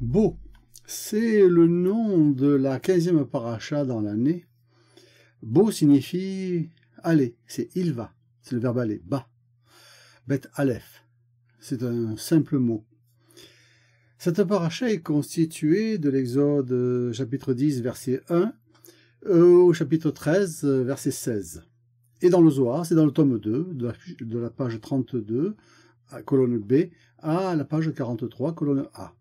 Beau, c'est le nom de la 15e paracha dans l'année. Beau signifie aller, c'est il va, c'est le verbe aller, ba »,« Bet Aleph, c'est un simple mot. Cette paracha est constituée de l'Exode euh, chapitre 10, verset 1, euh, au chapitre 13, euh, verset 16. Et dans le Zohar, c'est dans le tome 2, de la, de la page 32, à colonne B, à la page 43, colonne A.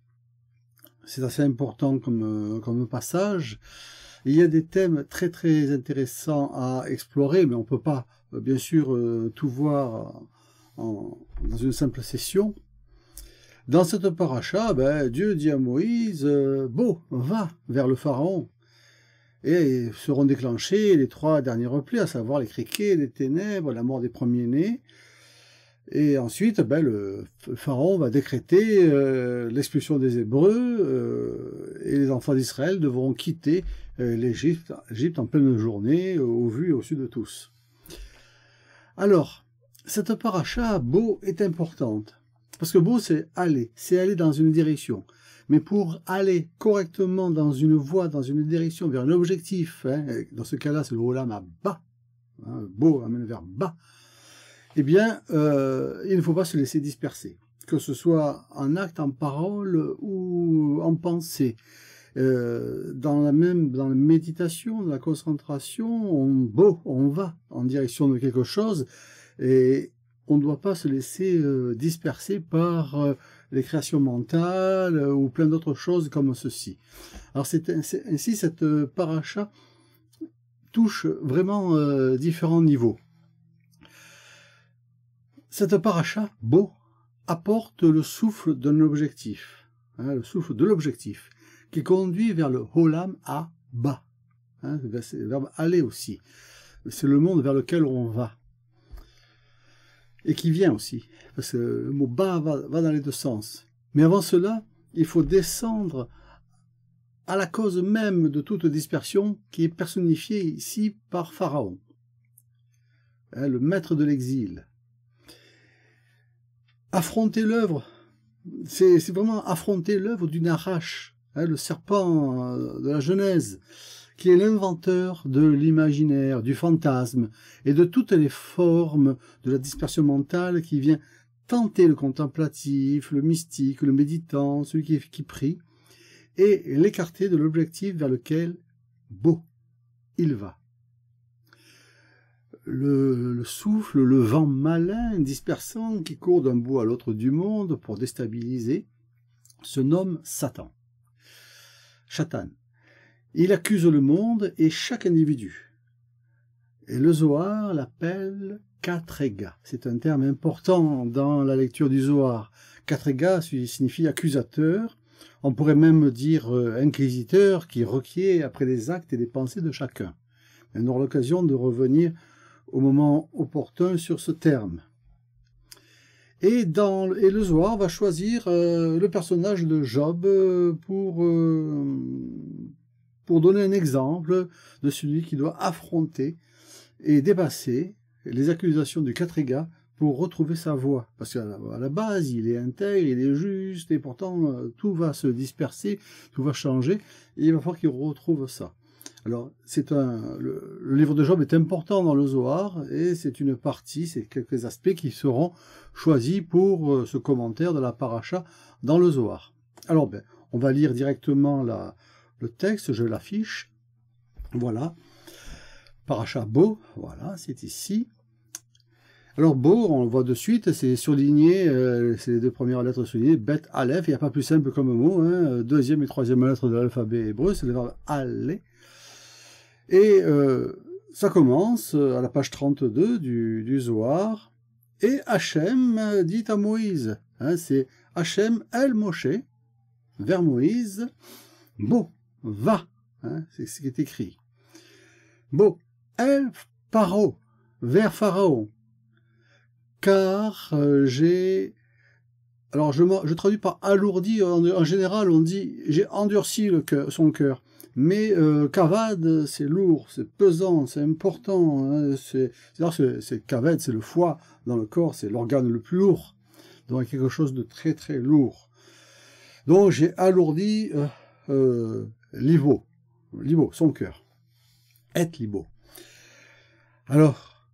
C'est assez important comme, euh, comme passage. il y a des thèmes très très intéressants à explorer, mais on ne peut pas euh, bien sûr euh, tout voir dans une simple session. Dans cette paracha, ben, Dieu dit à Moïse, Beau, va vers le Pharaon. Et seront déclenchés les trois derniers replis, à savoir les criquets, les ténèbres, la mort des premiers-nés, et ensuite, ben, le Pharaon va décréter euh, l'expulsion des Hébreux euh, et les enfants d'Israël devront quitter euh, l'Égypte en pleine journée, au vu et au sud de tous. Alors, cette paracha, beau, est importante. Parce que beau, c'est aller, c'est aller dans une direction. Mais pour aller correctement dans une voie, dans une direction, vers un objectif, hein, dans ce cas-là, c'est le rolam à bas, hein, beau amène vers bas, eh bien, euh, il ne faut pas se laisser disperser, que ce soit en acte, en parole ou en pensée. Euh, dans la même dans la méditation, dans la concentration, on, on va en direction de quelque chose et on ne doit pas se laisser euh, disperser par les créations mentales ou plein d'autres choses comme ceci. Alors c'est ainsi cette paracha touche vraiment différents niveaux. Cette paracha, beau, apporte le souffle d'un objectif, hein, le souffle de l'objectif, qui conduit vers le Holam à bas. Hein, c'est le verbe aller aussi. C'est le monde vers lequel on va. Et qui vient aussi, parce que le mot bas va, dans les deux sens. Mais avant cela, il faut descendre à la cause même de toute dispersion qui est personnifiée ici par Pharaon, hein, le maître de l'exil, affronter l'œuvre. C'est vraiment affronter l'œuvre d'une arrache, hein, le serpent euh, de la Genèse, qui est l'inventeur de l'imaginaire, du fantasme et de toutes les formes de la dispersion mentale qui vient tenter le contemplatif, le mystique, le méditant, celui qui, qui prie, et l'écarter de l'objectif vers lequel, beau, il va le, souffle, le vent malin, dispersant, qui court d'un bout à l'autre du monde pour déstabiliser, se nomme Satan. Satan. Il accuse le monde et chaque individu. Et le Zohar l'appelle Katrega. C'est un terme important dans la lecture du Zohar. Katrega signifie accusateur. On pourrait même dire euh, inquisiteur qui requiert après des actes et des pensées de chacun. On aura l'occasion de revenir au moment opportun sur ce terme. Et, dans, et le Zohar va choisir euh, le personnage de Job euh, pour, euh, pour donner un exemple de celui qui doit affronter et dépasser les accusations du égards pour retrouver sa voie. Parce qu'à la base, il est intègre, il est juste, et pourtant, tout va se disperser, tout va changer, et il va falloir qu'il retrouve ça. Alors, c'est un, le, livre de Job est important dans le Zohar et c'est une partie, c'est quelques aspects qui seront choisis pour euh, ce commentaire de la paracha dans le Zohar. Alors, ben, on va lire directement la, le texte, je l'affiche. Voilà. Paracha Beau, voilà, c'est ici. Alors Beau, on le voit de suite, c'est surligné, euh, c'est les deux premières lettres soulignées, Bet Aleph, il n'y a pas plus simple comme mot, hein. deuxième et troisième lettre de l'alphabet hébreu, c'est le verbe Aleph. Et euh, ça commence euh, à la page 32 du, du Zohar. Et Hachem dit à Moïse, hein, c'est Hachem El Moshe, vers Moïse, beau, va, hein, c'est ce qui est écrit. Bo, El Paro, vers Pharaon, car euh, j'ai... Alors je, traduis par alourdi, en, général on dit j'ai endurci le son cœur. Mais euh, Cavade, c'est lourd, c'est pesant, c'est important. Hein, c'est Cavade, c'est le foie dans le corps, c'est l'organe le plus lourd. Donc quelque chose de très très lourd. Donc j'ai alourdi euh, euh, Libo, son cœur. Être Libo. Alors,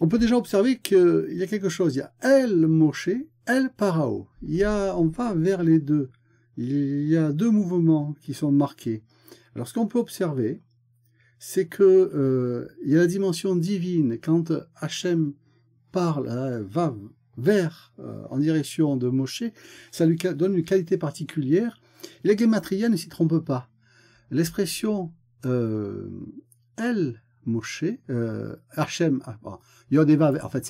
on peut déjà observer qu'il y a quelque chose. Il y a El Moshe, elle Parao. Il y a, on va vers les deux. Il y a deux mouvements qui sont marqués. Alors ce qu'on peut observer, c'est que euh, il y a la dimension divine quand Hachem parle, hein, va vers, euh, en direction de Moshe, ça lui donne une qualité particulière. La les ne s'y trompe pas. L'expression euh, El Moshe, Hachem, ah, Yodeva, en fait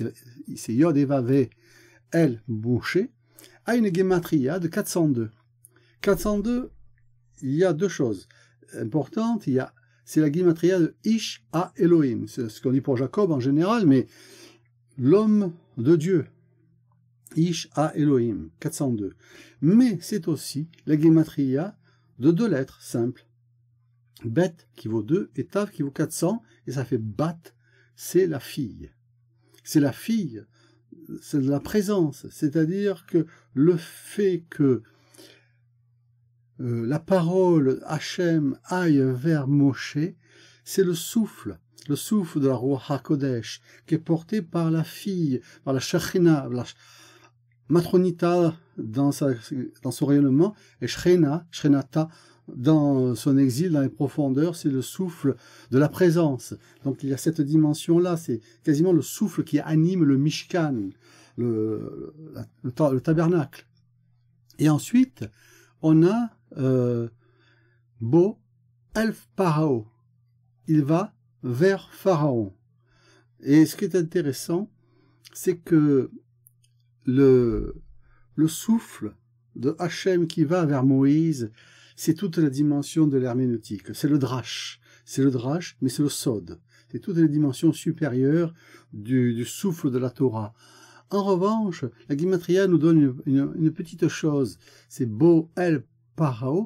c'est El Moshe, a une Gematria de 402. 402, il y a deux choses importante, il y a, c'est la guimatria de Ish a Elohim. C'est ce qu'on dit pour Jacob en général, mais l'homme de Dieu. Ish a Elohim, 402. Mais c'est aussi la guillematria de deux lettres simples. Bet qui vaut 2 et Tav qui vaut 400, et ça fait Bat, c'est la fille. C'est la fille, c'est la présence, c'est-à-dire que le fait que euh, la parole Hachem aille vers Moshe, c'est le souffle, le souffle de la roi HaKodesh, qui est porté par la fille, par la Shachina, Matronita dans, son rayonnement, et Shrena, Shrenata, dans son exil, dans les profondeurs, c'est le souffle de la présence. Donc il y a cette dimension-là, c'est quasiment le souffle qui anime le Mishkan, le tabernacle. Et ensuite, on a euh, Bo Elf Parao. Il va vers Pharaon. Et ce qui est intéressant, c'est que le, le souffle de Hachem qui va vers Moïse, c'est toute la dimension de l'herméneutique. C'est le drache. C'est le drach, mais c'est le sod. C'est toute la dimension supérieure du, souffle de la Torah. En revanche, la Guimatria nous donne une, petite chose. C'est Bo El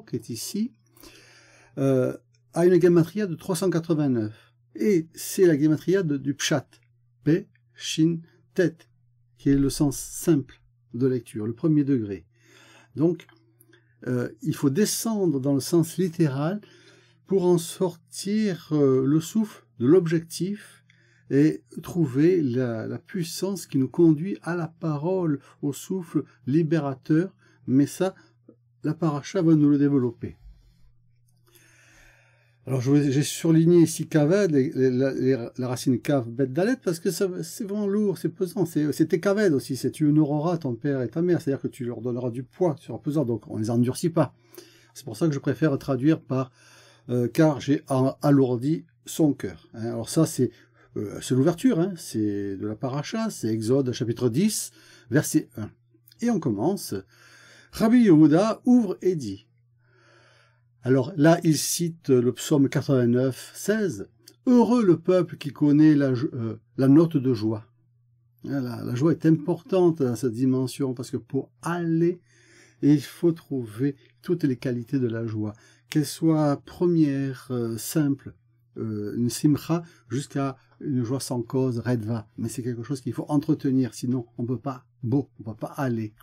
qui est ici, euh, a une gamatria de 389. Et c'est la gamatria du pshat, P, Shin, Tet, qui est le sens simple de lecture, le premier degré. Donc, euh, il faut descendre dans le sens littéral pour en sortir euh, le souffle de l'objectif et trouver la, la puissance qui nous conduit à la parole, au souffle libérateur, mais ça, la paracha va nous le développer. Alors j'ai surligné ici Kaved, la, racine Kav Bet parce que c'est vraiment lourd, c'est pesant. C'était Kaved aussi, c'est tu honoreras ton père et ta mère, c'est-à-dire que tu leur donneras du poids sur pesant, donc on ne les endurcit pas. C'est pour ça que je préfère traduire par euh, car j'ai alourdi son cœur. Hein. Alors ça c'est euh, l'ouverture, hein. c'est de la paracha, c'est Exode chapitre 10, verset 1. Et on commence Rabbi Yehuda ouvre et dit. Alors là, il cite le psaume 89, 16. Heureux le peuple qui connaît la, euh, note de joie. Ah la, joie est importante dans cette dimension parce que pour aller, il faut trouver toutes les qualités de la joie, qu'elle soit première, euh, simple, euh, une simcha, jusqu'à une joie sans cause, redva. Mais c'est quelque chose qu'il faut entretenir, sinon on ne peut pas, beau, on ne peut pas aller.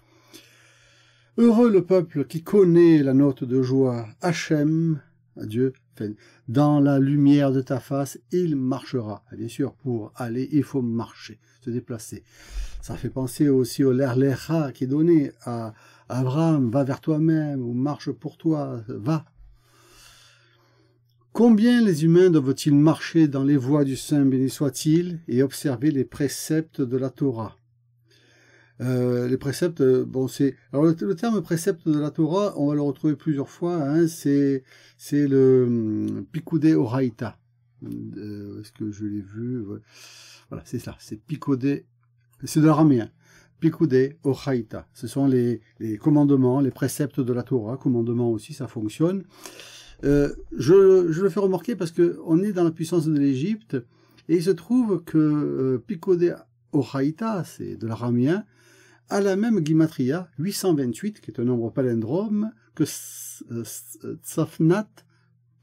Heureux le peuple qui connaît la note de joie. Hachem, Dieu, dans la lumière de ta face, il marchera. bien sûr, pour aller, il faut marcher, se déplacer. Ça fait penser aussi au l'erlecha qui est donné à Abraham, va vers toi-même, ou marche pour toi, va. Combien les humains doivent-ils marcher dans les voies du Saint béni soit-il et observer les préceptes de la Torah euh, les préceptes, euh, bon, c'est alors le, terme précepte de la Torah, on va le retrouver plusieurs fois. Hein, c'est c'est le hum, Pikudé Oraita. Euh, est-ce que je l'ai vu Voilà, c'est ça. C'est Pikudé. C'est de l'araméen Pikudé Oraita. Ce sont les, commandements, les préceptes de la Torah. commandement aussi, ça fonctionne. je, je, le fais remarquer parce que on est dans la puissance de l'Égypte et il se trouve que Pikudé Oraita, c'est de l'aramien, à la même Gimatria, 828, qui est un nombre palindrome, que euh, euh, Tsafnat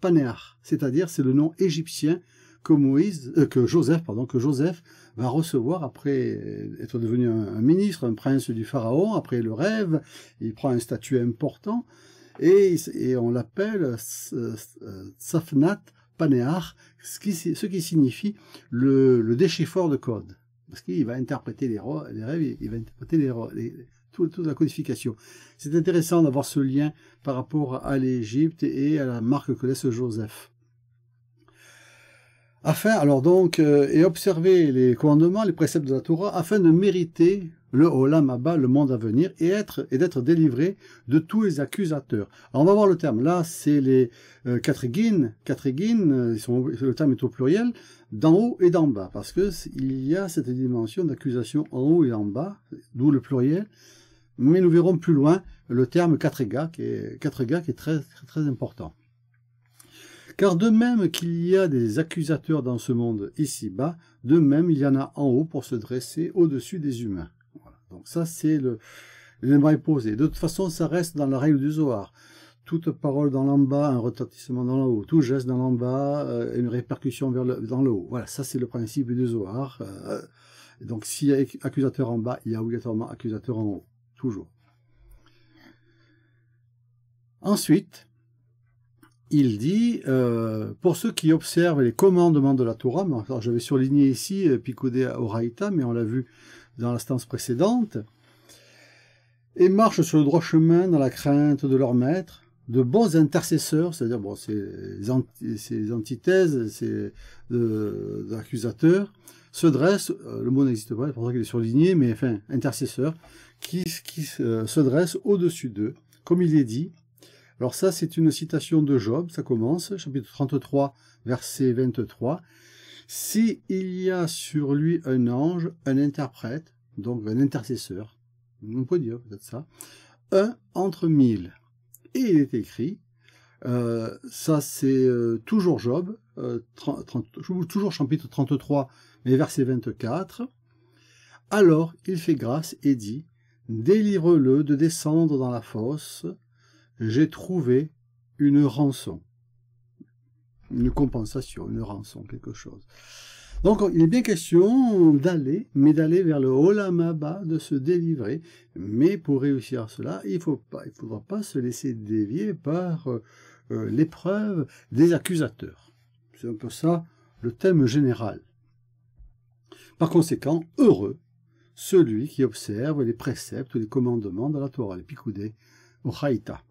Paneach, c'est-à-dire c'est le nom égyptien que Moïse, euh, que Joseph, pardon, que Joseph va recevoir après être devenu un, ministre, un prince du pharaon, après le rêve, il prend un statut important et, on l'appelle Tsafnat Paneach, ce qui, signifie le, déchiffreur de code. Parce qu'il va interpréter les, rêves, il va interpréter les, toute la codification. C'est intéressant d'avoir ce lien par rapport à l'Égypte et à la marque que laisse Joseph. Afin, alors donc, euh, et observer les commandements, les préceptes de la Torah, afin de mériter le Olam Abba, le monde à venir, et être et d'être délivré de tous les accusateurs. Alors on va voir le terme. Là, c'est les euh, euh ils le terme est au pluriel, d'en haut et d'en bas, parce que il y a cette dimension d'accusation en haut et en bas, d'où le pluriel. Mais nous verrons plus loin le terme Katrega, qui est, qui est très, très important. Car de même qu'il y a des accusateurs dans ce monde ici-bas, de même il y en a en haut pour se dresser au-dessus des humains. Donc ça, c'est l'élément posé. De toute façon, ça reste dans la règle du Zohar. Toute parole dans l'en bas, un retentissement dans le haut. Tout geste dans l'en bas, euh, une répercussion vers dans le haut. Voilà, ça c'est le principe du Zohar. Euh, donc s'il y a accusateur en bas, il y a obligatoirement accusateur en haut. Toujours. Ensuite, il dit, euh, pour ceux qui observent les commandements de la Torah, je vais surligner ici Picodé Raïta, mais on l'a vu dans stance précédente, et marchent sur le droit chemin dans la crainte de leur maître, de bons intercesseurs, c'est-à-dire bon, ces, antithèses, ces euh, accusateurs, se dressent, euh, le mot n'existe pas, c'est pour ça qu'il est surligné, mais enfin, intercesseurs, qui, qui euh, se dressent au-dessus d'eux, comme il est dit. Alors ça, c'est une citation de Job, ça commence, chapitre 33, verset 23. S'il y a sur lui un ange, un interprète, donc un intercesseur, on peut dire peut-être ça, un entre mille. Et il est écrit, euh, ça c'est euh, toujours Job, euh, toujours chapitre 33, mais verset 24. Alors il fait grâce et dit, délivre-le de descendre dans la fosse, j'ai trouvé une rançon une compensation, une rançon, quelque chose. Donc il est bien question d'aller, mais d'aller vers le holamaba, de se délivrer. Mais pour réussir cela, il ne faudra pas se laisser dévier par euh, euh, l'épreuve des accusateurs. C'est un peu ça le thème général. Par conséquent, heureux celui qui observe les préceptes, les commandements de la Torah, les Picoudé, au Haïta.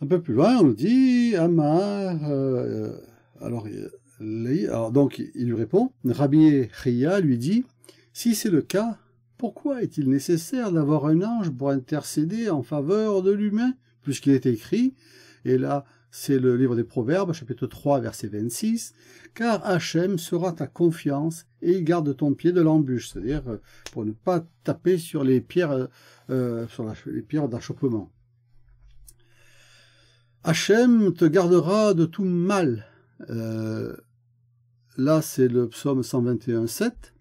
Un peu plus loin, on nous dit Amar. Euh, euh, alors, donc, il lui répond Rabbi Ria lui dit Si c'est le cas, pourquoi est-il nécessaire d'avoir un ange pour intercéder en faveur de l'humain Puisqu'il est écrit, et là, c'est le livre des Proverbes, chapitre 3, verset 26, car Hachem sera ta confiance et il garde ton pied de l'embûche, c'est-à-dire euh, pour ne pas taper sur les pierres, sur les pierres d'achoppement. Hachem te gardera de tout mal. Euh, là, c'est le psaume 121, 7.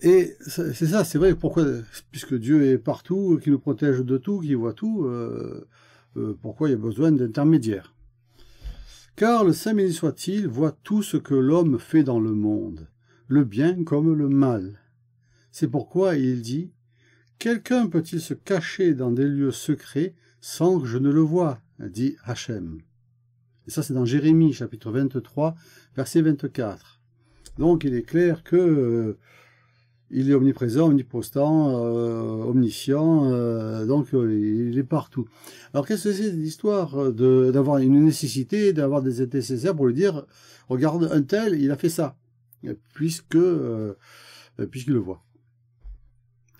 Et c'est ça, c'est vrai, pourquoi, puisque Dieu est partout, qui nous protège de tout, qui voit tout, euh, euh, pourquoi il y a besoin d'intermédiaires Car le Saint ministre, soit-il voit tout ce que l'homme fait dans le monde, le bien comme le mal. C'est pourquoi il dit Quelqu'un peut-il se cacher dans des lieux secrets sans que je ne le voie, dit Hachem. Et ça, c'est dans Jérémie, chapitre 23, verset 24. Donc, il est clair que euh, il est omniprésent, omnipotent, euh, omniscient, euh, donc il est partout. Alors, qu'est-ce que c'est l'histoire d'avoir une nécessité, d'avoir des nécessaires pour lui dire, regarde, un tel, il a fait ça, puisque puisqu'il le voit.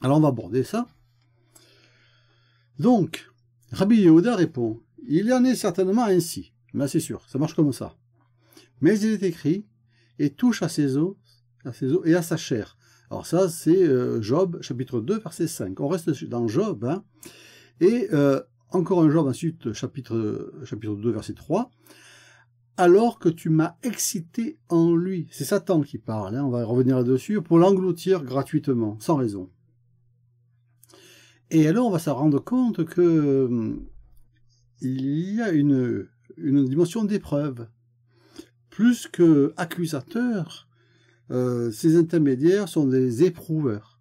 Alors, on va aborder ça. Donc, Rabbi Yehuda répond Il y en est certainement ainsi, mais ben, c'est sûr, ça marche comme ça. Mais il est écrit et touche à ses os, à ses os et à sa chair. Alors ça, c'est euh, Job chapitre 2, verset 5. On reste dans Job. Hein. et euh, encore un Job ensuite, chapitre, chapitre 2, verset 3. Alors que tu m'as excité en lui. C'est Satan qui parle, hein. on va revenir là-dessus, pour l'engloutir gratuitement, sans raison. Et alors, on va se rendre compte que hum, il y a une, une dimension d'épreuve. Plus que euh, ces intermédiaires sont des éprouveurs.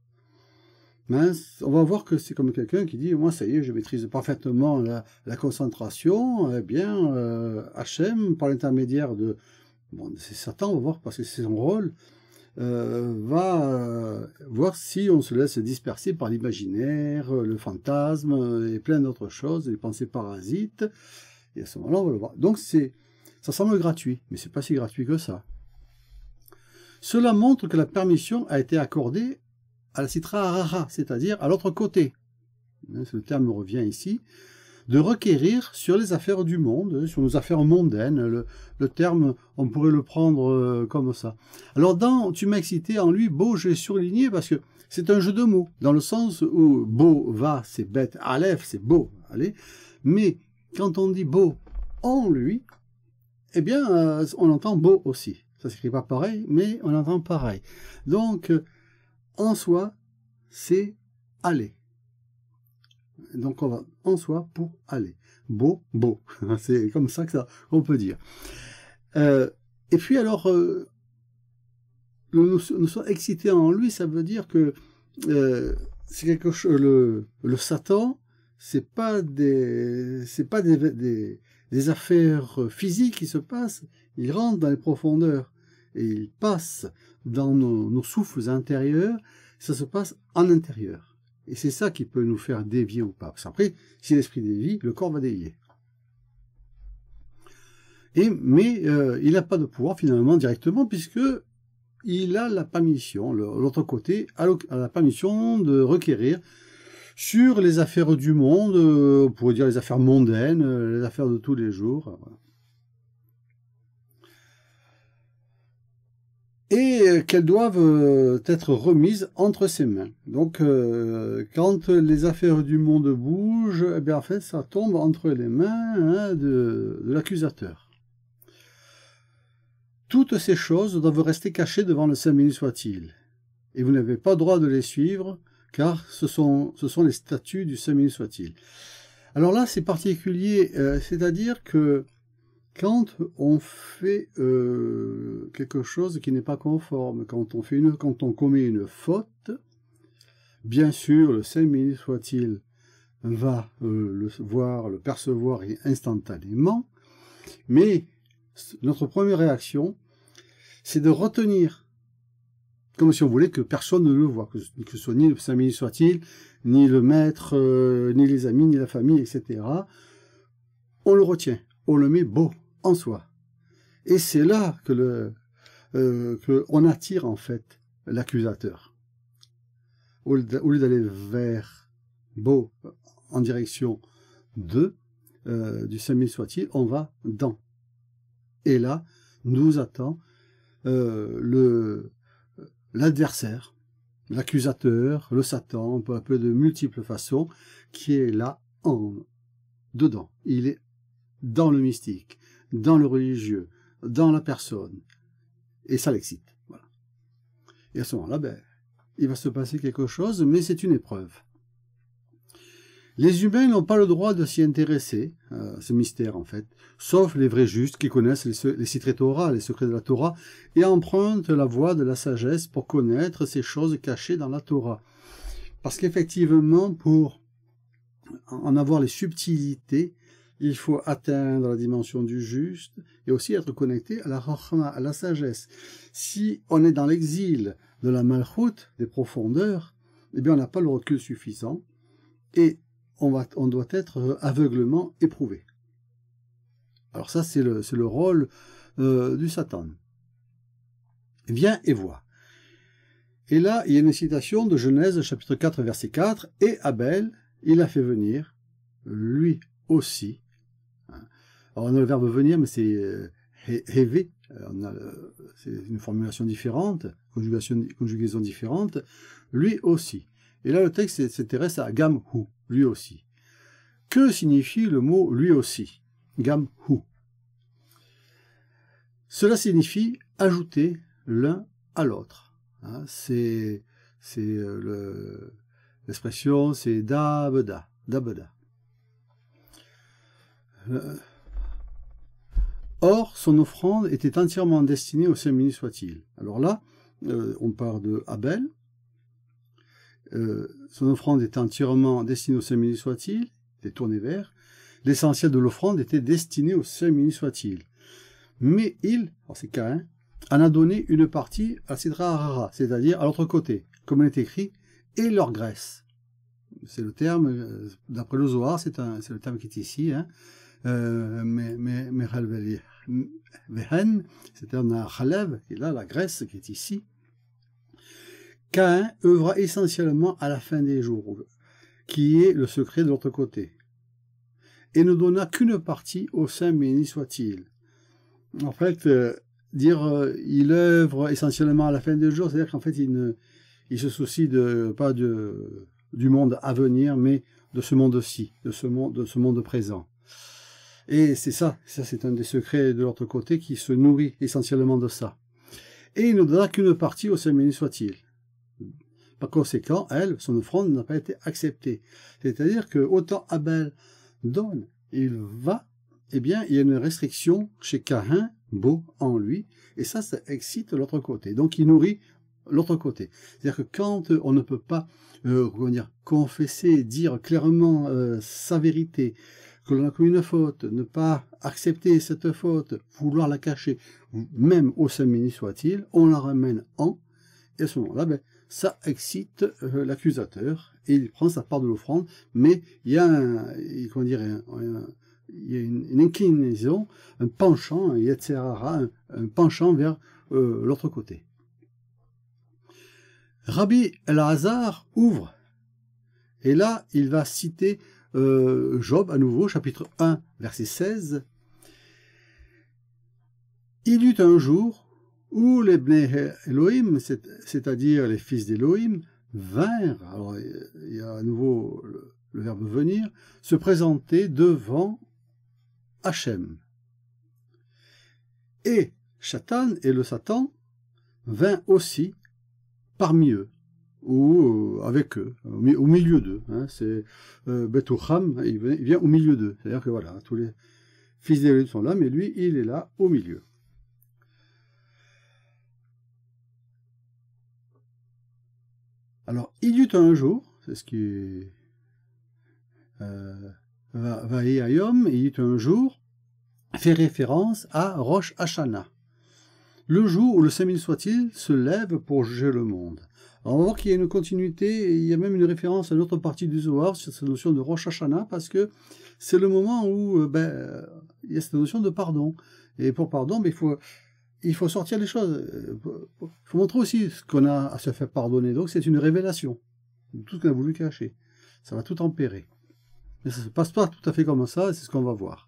on va voir que c'est comme quelqu'un qui dit Moi, ça y est, je maîtrise parfaitement la, concentration. Eh bien, HM, par l'intermédiaire de. Bon, c'est Satan, on va voir, parce que c'est son rôle. Euh, va euh, voir si on se laisse disperser par l'imaginaire, euh, le fantasme et plein d'autres choses, les pensées parasites. Et à ce moment-là, on va le voir. Donc c'est, ça semble gratuit, mais c'est pas si gratuit que ça. Cela montre que la permission a été accordée à la citra arara, c'est-à-dire à, l'autre côté. le hein, terme revient ici de requérir sur les affaires du monde, euh, sur nos affaires mondaines. Le, terme, on pourrait le prendre euh, comme ça. Alors dans Tu m'as excité en lui, beau, j'ai surligné parce que c'est un jeu de mots, dans le sens où beau, va, c'est bête, alef », c'est beau, allez. Mais quand on dit beau en lui, eh bien, euh, on entend beau aussi. Ça s'écrit pas pareil, mais on entend pareil. Donc, en soi, c'est aller. Donc on va en soi pour aller. Beau, beau. C'est comme ça que on peut dire. Euh, et puis alors, euh, nous, nous, sommes excités en lui, ça veut dire que euh, c'est quelque chose. Le, Satan, c'est pas des, c'est pas des, affaires physiques qui se passent. Il rentre dans les profondeurs et il passe dans nos souffles intérieurs. Ça se passe en intérieur. Et c'est ça qui peut nous faire dévier ou pas. Parce qu'après, si l'esprit dévie, le corps va dévier. Et, mais euh, il n'a pas de pouvoir finalement directement puisque il a la permission, l'autre côté a la permission de requérir sur les affaires du monde, euh, on pourrait dire les affaires mondaines, euh, les affaires de tous les jours. et euh, qu'elles doivent euh, être remises entre ses mains. Donc, euh, quand les affaires du monde bougent, eh bien, fait, ça tombe entre les mains hein, de, l'accusateur. Toutes ces choses doivent rester cachées devant le Saint-Béni soit-il, et vous n'avez pas droit de les suivre, car ce sont, ce sont les statuts du Saint-Béni soit-il. Alors là, c'est particulier, c'est-à-dire que quand on fait euh, quelque chose qui n'est pas conforme, quand on, fait une, quand on commet une faute, bien sûr, le saint ministre soit-il, va euh, le voir, le percevoir instantanément, mais notre première réaction, c'est de retenir, comme si on voulait que personne ne le voit, que, ce soit ni le saint ministre soit-il, ni le maître, euh, ni les amis, ni la famille, etc. On le retient, on le met beau, en soi. Et c'est là que le euh, que on attire en fait l'accusateur. Au lieu d'aller vers beau euh, en direction de euh, du semi soit-il, on va dans. Et là nous attend euh, le l'adversaire, l'accusateur, le Satan, un peu de multiples façons, qui est là en dedans. Il est dans le mystique dans le religieux, dans la personne. Et ça l'excite. Voilà. Et à ce moment-là, ben, il va se passer quelque chose, mais c'est une épreuve. Les humains n'ont pas le droit de s'y intéresser, euh, ce mystère en fait, sauf les vrais justes qui connaissent les, les Torah, les secrets de la Torah, et empruntent la voie de la sagesse pour connaître ces choses cachées dans la Torah. Parce qu'effectivement, pour en avoir les subtilités, il faut atteindre la dimension du juste et aussi être connecté à la rahma, à la sagesse. Si on est dans l'exil de la malchoute, des profondeurs, eh bien on n'a pas le recul suffisant et on, doit être aveuglement éprouvé. Alors ça, c'est le, rôle euh, du Satan. Viens et vois. Et là, il y a une citation de Genèse chapitre 4, verset 4, et Abel, il a fait venir, lui aussi, alors on a le verbe venir, mais c'est euh, rêver euh, ». C'est une formulation différente, conjugaison différente. Lui aussi. Et là, le texte s'intéresse à gam hu, lui aussi. Que signifie le mot lui aussi Gam hu. Cela signifie ajouter l'un à l'autre. Hein, c'est euh, l'expression, c'est dabeda, dabda. Or, son offrande était entièrement destinée au Saint-Béni soit-il. Alors là, euh, on part de Abel. Euh, son offrande était entièrement destinée au Saint-Béni soit-il, était tourné vers. L'essentiel de l'offrande était destiné au Saint-Béni soit-il. Mais il, c'est Cain, en a donné une partie à Sidra Harara, c'est-à-dire à l'autre côté, comme il est écrit, et leur graisse. C'est le terme, euh, d'après le Zohar, c'est le terme qui est ici, hein. mais, mais, mais Vehen, c'est-à-dire et là la Grèce qui est ici, Caïn œuvra essentiellement à la fin des jours, qui est le secret de l'autre côté, et ne donna qu'une partie au saint béni soit-il. En fait, euh, dire euh, il œuvre essentiellement à la fin des jours, c'est-à-dire qu'en fait il, ne, se soucie de, pas du monde à venir, mais de ce monde-ci, de de ce monde présent. Et c'est ça, ça c'est un des secrets de l'autre côté qui se nourrit essentiellement de ça. Et il ne donnera qu'une partie au séminaire soit-il. Par conséquent, elle, son offrande n'a pas été acceptée. C'est-à-dire que autant Abel donne, il va, eh bien, il y a une restriction chez Cain, beau en lui, et ça, ça excite l'autre côté. Donc il nourrit l'autre côté. C'est-à-dire que quand on ne peut pas euh, dire, confesser, dire clairement euh, sa vérité, que l'on a commis une faute, ne pas accepter cette faute, vouloir la cacher, même au Saint-Mini, soit-il, on la ramène en, et à ce moment-là, ben, ça excite euh, l'accusateur, et il prend sa part de l'offrande, mais il y a il une, inclinaison, un penchant, un un, penchant vers euh, l'autre côté. Rabbi El-Hazar ouvre, et là, il va citer euh, Job à nouveau, chapitre 1, verset 16. Il eut un jour où les Bnei Elohim, c'est-à-dire les fils d'Elohim, vinrent, alors il y a à nouveau le, verbe venir, se présenter devant Hachem. Et Satan et le Satan vint aussi parmi eux ou euh, avec eux, au milieu d'eux. Hein, c'est euh, Betouham il vient au milieu d'eux. C'est-à-dire que voilà, tous les fils d'Élohim sont là, mais lui, il est là au milieu. Alors, il y eut un jour, c'est ce qui euh, va Ayom, il y eut un jour, fait référence à Rosh Hashanah, le jour où le Saint-Mille soit-il se lève pour juger le monde on voit qu'il y a une continuité il y a même une référence à une autre partie du Zohar sur cette notion de Rosh Hashanah parce que c'est le moment où euh, ben, il y a cette notion de pardon. Et pour pardon, ben, il, faut, sortir les choses. Il euh, faut montrer aussi ce qu'on a à se faire pardonner. Donc c'est une révélation tout ce qu'on a voulu cacher. Ça va tout empérer. Mais ça ne se passe pas tout à fait comme ça c'est ce qu'on va voir.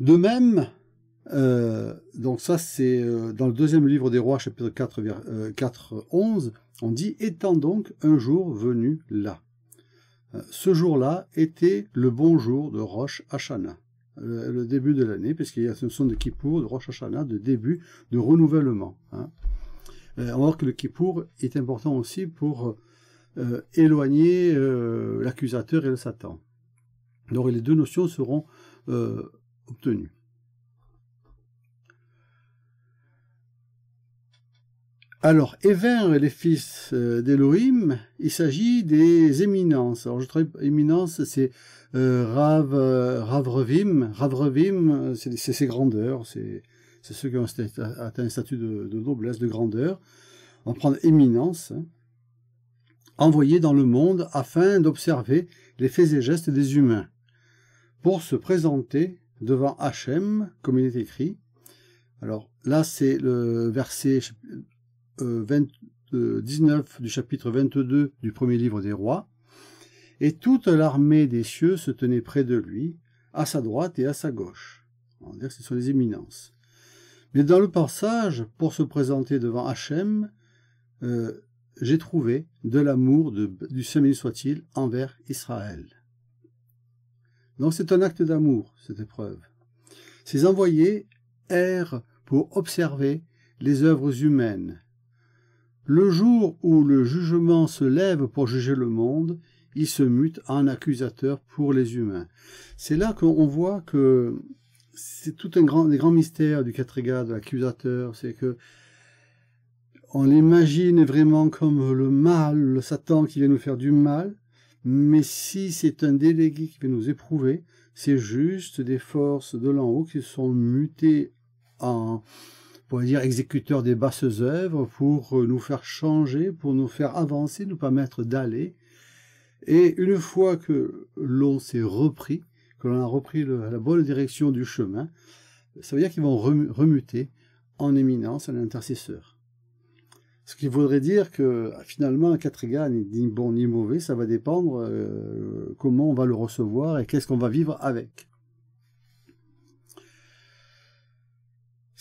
De même, euh, donc ça, c'est euh, dans le deuxième livre des rois, chapitre 4, vers 4 11, on dit « Étant donc un jour venu là euh, ». Ce jour-là était le bon jour de Rosh Hashanah, le début de l'année, puisqu'il y a ce son de Kippour, de Rosh Hashanah, de début, de renouvellement. Hein. alors que le Kippour est important aussi pour éloigner l'accusateur et le Satan. Donc les deux notions seront obtenues. Alors, et les fils euh, d'Élohim, il s'agit des éminences. Alors, je trouve éminence, c'est euh, euh, Ravrevim. Ravrevim, c'est ses grandeurs, c'est ceux qui ont atteint un statut de, noblesse, de grandeur. On prend prendre éminence, hein, envoyé dans le monde afin d'observer les faits et gestes des humains, pour se présenter devant Hachem, comme il est écrit. Alors là, c'est le verset 19 euh, euh, du chapitre 22 du premier livre des rois, et toute l'armée des cieux se tenait près de lui, à sa droite et à sa gauche. On va dire que ce sont les éminences. Mais dans le passage, pour se présenter devant Hachem, euh, j'ai trouvé de l'amour du Seigneur soit-il envers Israël. Donc c'est un acte d'amour, cette épreuve. Ces envoyés errent pour observer les œuvres humaines, le jour où le jugement se lève pour juger le monde, il se mute en accusateur pour les humains. C'est là qu'on voit que c'est tout un grand, des grands mystères du de l'accusateur, c'est que on l'imagine vraiment comme le mal, le Satan qui vient nous faire du mal, mais si c'est un délégué qui vient nous éprouver, c'est juste des forces de l'en haut qui sont mutées en, pourrait dire exécuteur des basses œuvres, pour euh, nous faire changer, pour nous faire avancer, nous permettre d'aller. Et une fois que l'on s'est repris, que l'on a repris la bonne direction du chemin, ça veut dire qu'ils vont remuter en éminence un intercesseur. Ce qui voudrait dire que finalement, quatre gars, ni bon ni mauvais, ça va dépendre euh, comment on va le recevoir et qu'est-ce qu'on va vivre avec.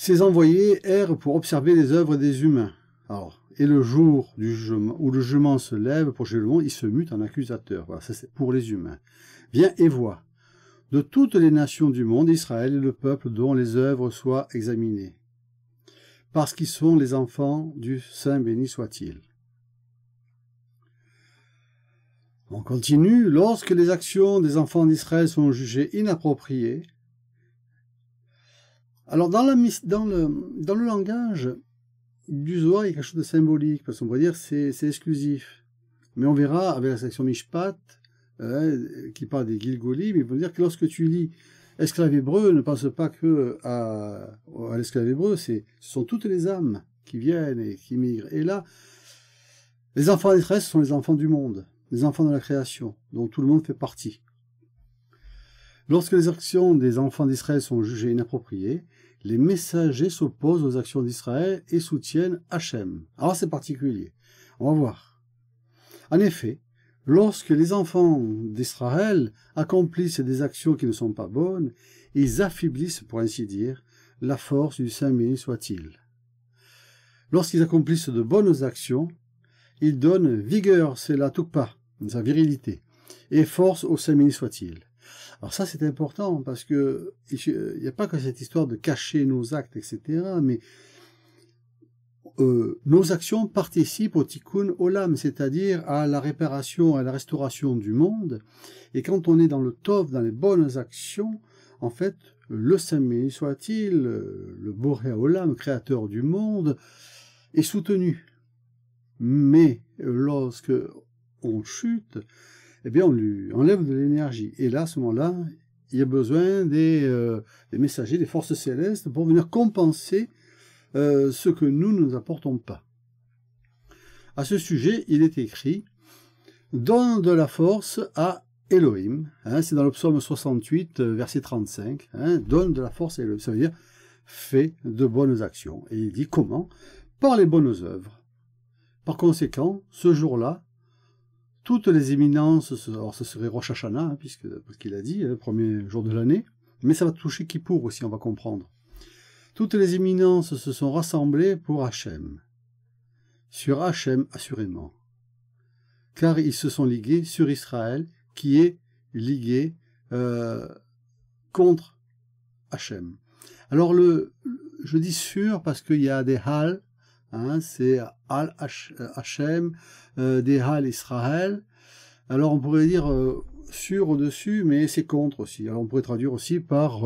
Ses envoyés errent pour observer les œuvres des humains. Alors, et le jour du jugement, où le jugement se lève pour juger le monde, il se mute en accusateur. Voilà, c'est pour les humains. Viens et vois. De toutes les nations du monde, Israël est le peuple dont les œuvres soient examinées, parce qu'ils sont les enfants du Saint béni soit-il. On continue. Lorsque les actions des enfants d'Israël sont jugées inappropriées, alors dans, dans, le, dans le langage il y a quelque chose de symbolique, parce qu'on pourrait dire c'est exclusif. Mais on verra avec la section Mishpat, euh, qui parle des Gilgolim, il veut dire que lorsque tu lis esclave hébreu, ne pense pas que à, à l'esclave hébreu, ce sont toutes les âmes qui viennent et qui migrent. Et là, les enfants d'Israël, ce sont les enfants du monde, les enfants de la création, dont tout le monde fait partie. Lorsque les actions des enfants d'Israël sont jugées inappropriées, les messagers s'opposent aux actions d'Israël et soutiennent Hachem. Alors c'est particulier. On va voir. En effet, lorsque les enfants d'Israël accomplissent des actions qui ne sont pas bonnes, ils affaiblissent, pour ainsi dire, la force du Saint béni soit-il. Lorsqu'ils accomplissent de bonnes actions, ils donnent vigueur, c'est la pas sa virilité, et force au Saint mini soit-il. Alors ça, c'est important parce que il n'y a pas que cette histoire de cacher nos actes, etc. Mais euh, nos actions participent au tikkun olam, c'est-à-dire à la réparation, à la restauration du monde. Et quand on est dans le tov, dans les bonnes actions, en fait, le Saint-Méni soit-il, le Boré olam, créateur du monde, est soutenu. Mais lorsque on chute, eh bien, on lui enlève de l'énergie. Et là, à ce moment-là, il y a besoin des, euh, messagers, des forces célestes pour venir compenser euh, ce que nous ne nous apportons pas. À ce sujet, il est écrit Donne de la force à Elohim. Hein, c'est dans le psaume 68, euh, verset 35. Hein, Donne de la force à Elohim. Ça veut dire fais de bonnes actions. Et il dit comment Par les bonnes œuvres. Par conséquent, ce jour-là, toutes les éminences, alors ce serait Rosh Hashanah, hein, puisque, parce qu'il a dit, le hein, premier jour de l'année, mais ça va toucher Kippour aussi, on va comprendre. Toutes les éminences se sont rassemblées pour Hachem. Sur Hachem, assurément. Car ils se sont ligués sur Israël, qui est ligué euh, contre Hachem. Alors, le, je dis sûr parce qu'il y a des hal » Hein, c'est Al euh, Hachem, euh, des Israël. Alors on pourrait dire euh, sur au-dessus, mais c'est contre aussi. Alors on pourrait traduire aussi par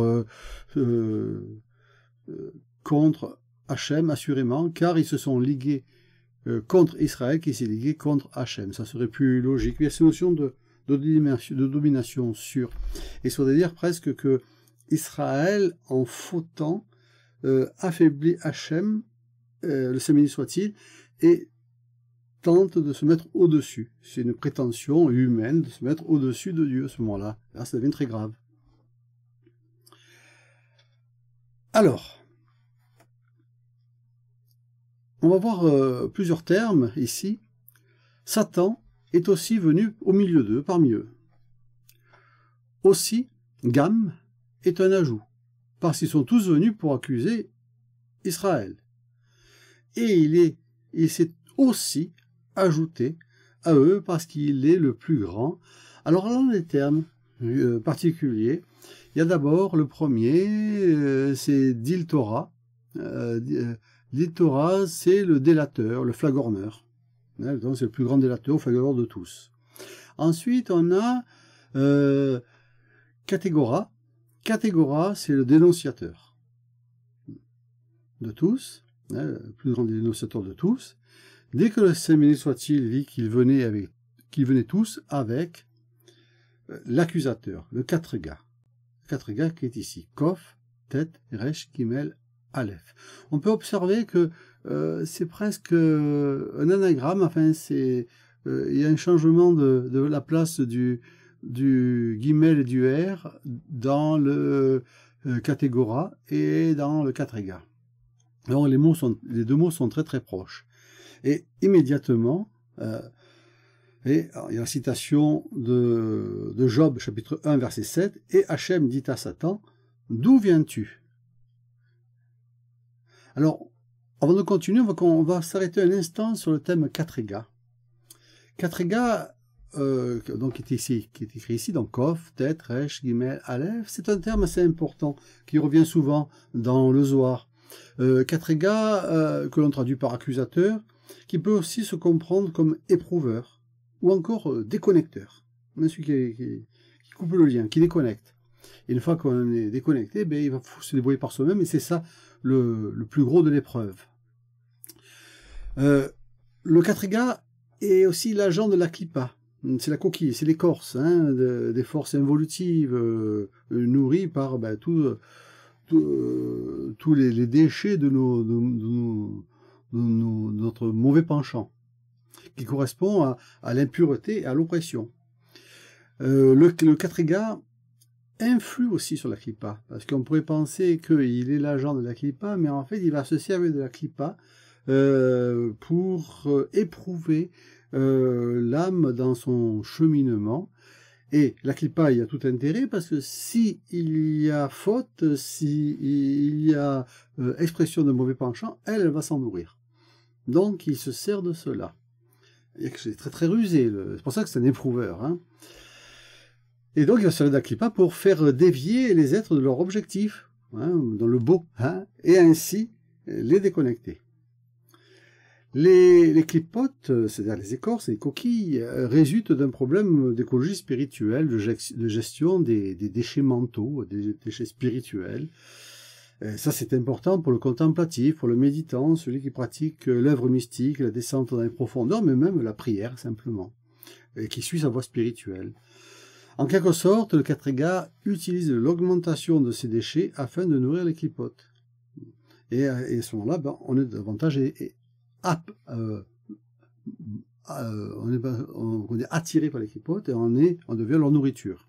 contre Hachem, assurément, car ils se sont ligués contre Israël qui s'est ligué contre Hachem. Ça serait plus logique. Il y a cette notion de, de, domination sur, Et ça veut dire presque que Israël, en fautant, affaiblit Hachem euh, le Séméni soit-il, et tente de se mettre au-dessus. C'est une prétention humaine de se mettre au-dessus de Dieu à ce moment-là. Là, ça devient très grave. Alors, on va voir euh, plusieurs termes ici. Satan est aussi venu au milieu d'eux, parmi eux. Aussi, Gam est un ajout, parce qu'ils sont tous venus pour accuser Israël et il est, s'est aussi ajouté à eux parce qu'il est le plus grand. Alors dans les termes euh, particuliers, il y a d'abord le premier, euh, c'est Diltora. Euh, Diltora, c'est le délateur, le flagorneur. Hein, c'est le plus grand délateur, flagorneur de tous. Ensuite, on a Catégora. Catégora, c'est le dénonciateur de tous le hein, plus grand dénonciateur de tous, dès que le saint béni soit-il vit qu'il venait avec, venaient tous avec euh, l'accusateur, le quatre gars. Le quatre gars qui est ici, Kof, Tête, Resh, Kimel, Aleph. On peut observer que euh, c'est presque euh, un anagramme, enfin, c'est, il y a un changement de, la place du, du guimel et du R dans le catégora et dans le 4 gars. Alors les, mots sont, les deux mots sont très très proches. Et immédiatement, euh, et, il y a la citation de, Job, chapitre 1, verset 7, et Hachem dit à Satan, D'où viens-tu Alors, avant de continuer, on va, s'arrêter un instant sur le thème Katrega. Katrega, euh, donc, qui, est ici, qui est écrit ici, donc Kof, Tet, Resh, Gimel, Aleph, c'est un terme assez important qui revient souvent dans le Zohar. Euh, quatre Katrega, euh, que l'on traduit par accusateur, qui peut aussi se comprendre comme éprouveur, ou encore euh, déconnecteur. Celui qui, qui, coupe le lien, qui déconnecte. Et une fois qu'on est déconnecté, ben, il va se débrouiller par soi-même, et c'est ça le, plus gros de l'épreuve. le Katrega est aussi l'agent de la clipa. C'est la coquille, c'est l'écorce hein, des forces involutives nourries par ben, tout euh, tous les, déchets de, notre mauvais penchant, qui correspond à, l'impureté et à l'oppression. Euh, le, le Katriga influe aussi sur la Kripa, parce qu'on pourrait penser qu'il est l'agent de la Kripa, mais en fait il va se servir de la Kripa euh, pour éprouver l'âme dans son cheminement et la clipa y a tout intérêt parce que si il y a faute, si il y a euh, expression de mauvais penchant, elle, va s'en nourrir. Donc il se sert de cela. C'est très très rusé, c'est pour ça que c'est un éprouveur. Hein. Et donc il va se servir de la pour faire dévier les êtres de leur objectif, hein, dans le beau, hein, et ainsi les déconnecter. Les, clipotes, euh, c'est-à-dire les écorces et les coquilles, euh, résultent d'un problème d'écologie spirituelle, de, gestion des, déchets mentaux, euh, des déchets spirituels. ça, c'est important pour le contemplatif, pour le méditant, celui qui pratique l'œuvre mystique, la descente dans les profondeurs, mais même la prière simplement, et qui suit sa voie spirituelle. En quelque sorte, le égards utilise l'augmentation de ces déchets afin de nourrir les clipotes. Et, à ce moment-là, ben, on est davantage Euh, euh, on, est, attiré par les cripotes et on, est, on devient leur nourriture.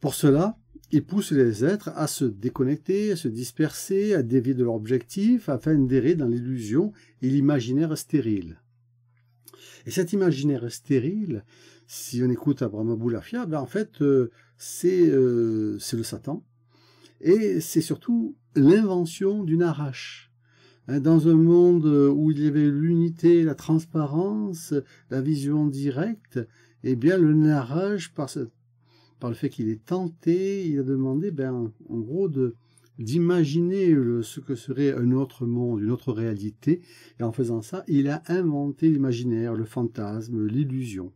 Pour cela, il pousse les êtres à se déconnecter, à se disperser, à dévier de leur objectif, afin d'errer dans l'illusion et l'imaginaire stérile. Et cet imaginaire stérile, si on écoute Abraham Aboulafia, ben en fait, euh, c'est, c'est le Satan. Et c'est surtout l'invention d'une arrache. Euh, dans un monde euh, où il y avait l'unité, la transparence, la vision directe, eh bien le narrage, par, le fait qu'il est tenté, il a demandé ben, en gros de d'imaginer euh, ce que serait un autre monde, une autre réalité, et en faisant ça, il a inventé l'imaginaire, le fantasme, l'illusion.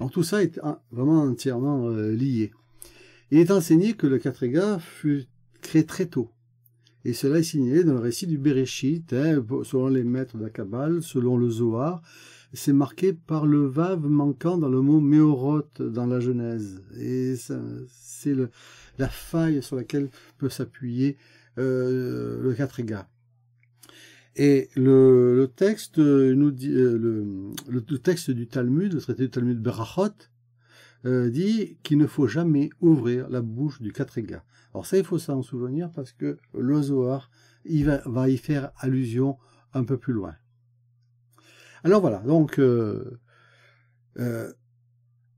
Donc tout ça est ah, vraiment entièrement lié. Il est enseigné que le égards fut créé très tôt, et cela est signalé dans le récit du Bereshit, hein, selon les maîtres de la Kabbale, selon le Zohar, c'est marqué par le vave manquant dans le mot Méorot dans la Genèse. Et c'est la faille sur laquelle peut s'appuyer euh, le Katriga. Et le, texte nous dit, euh, le, le, texte du Talmud, le traité du Talmud Berachot, euh, dit qu'il ne faut jamais ouvrir la bouche du égards Alors ça, il faut s'en souvenir parce que l'ozoar il va, va, y faire allusion un peu plus loin. Alors voilà, donc, euh, euh,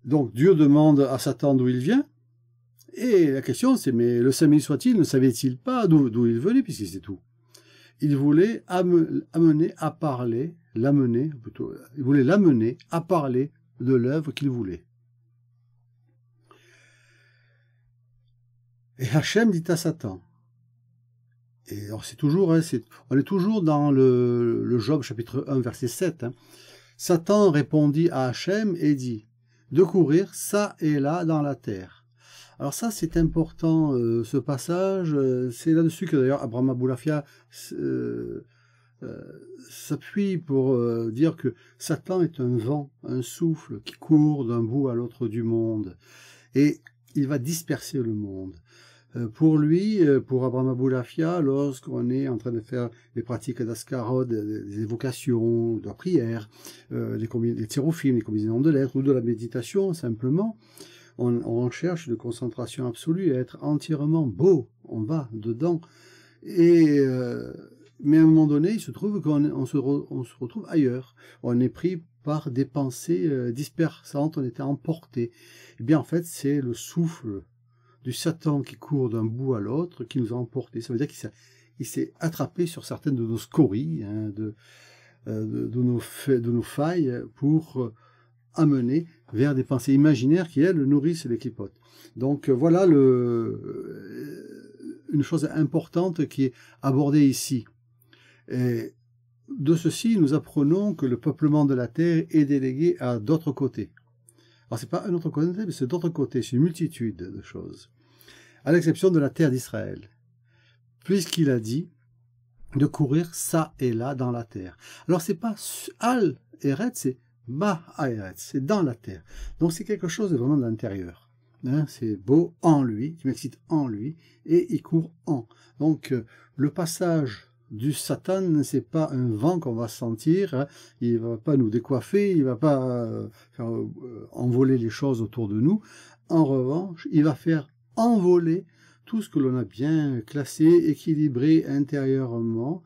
donc Dieu demande à Satan d'où il vient. Et la question c'est, mais le Samuel soit-il, ne savait-il pas d'où il venait, puisqu'il sait tout Il voulait amener à parler, l'amener, plutôt, il voulait l'amener à parler de l'œuvre qu'il voulait. Et Hachem dit à Satan. Et alors c'est toujours, hein, on est toujours dans le, Job chapitre 1 verset 7. Hein. Satan répondit à Hachem et dit de courir ça et là dans la terre. Alors ça c'est important euh, ce passage, euh, c'est là-dessus que d'ailleurs Abraham Aboulafia euh, s'appuie pour dire que Satan est un vent, un souffle qui court d'un bout à l'autre du monde et il va disperser le monde. Euh, pour lui, euh, pour Abraham Aboulafia, lorsqu'on est en train de faire les pratiques d'Ascarod, des évocations, de la prière, des euh, les, des combinaisons de lettres, ou de la méditation simplement, on, on recherche une concentration absolue, être entièrement beau, on va dedans. Et, mais à un moment donné, il se trouve qu'on se, retrouve ailleurs. On est pris par des pensées dispersantes, on est emporté. Et eh bien, en fait, c'est le souffle du Satan qui court d'un bout à l'autre, qui nous a emportés. Ça veut dire qu'il s'est attrapé sur certaines de nos scories, hein, euh, de, nos failles, pour euh, amener vers des pensées imaginaires qui, elles, nourrissent les clipotes. Donc euh, voilà le, une chose importante qui est abordée ici. Et de ceci, nous apprenons que le peuplement de la terre est délégué à d'autres côtés. Alors c'est pas un autre côté, mais c'est d'autres côtés, c'est une multitude de choses à l'exception de la terre d'Israël, puisqu'il a dit de courir ça et là dans la terre. Alors c'est pas al eret, c'est ba eret, c'est dans la terre. Donc c'est quelque chose de vraiment de l'intérieur. Hein. c'est beau en lui, qui m'excite en lui, et il court en. Donc euh, le passage du Satan, c'est pas un vent qu'on va sentir, hein. il va pas nous décoiffer, il va pas euh, euh, envoler les choses autour de nous. En revanche, il va faire envoler tout ce que l'on a bien classé, équilibré intérieurement,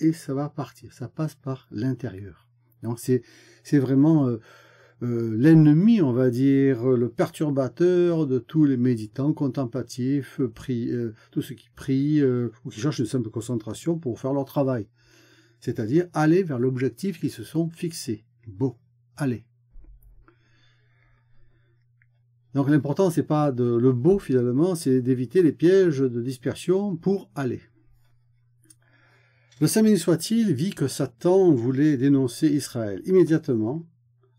et ça va partir, ça passe par l'intérieur. Donc c'est vraiment euh, euh, l'ennemi, on va dire, le perturbateur de tous les méditants contemplatifs, euh, tous ceux qui prient ou qui cherchent une simple concentration pour faire leur travail. C'est-à-dire aller vers l'objectif qu'ils se sont fixés. Beau, allez. Donc l'important, c'est pas de, le beau finalement, c'est d'éviter les pièges de dispersion pour aller. Le Samine soit-il vit que Satan voulait dénoncer Israël. Immédiatement,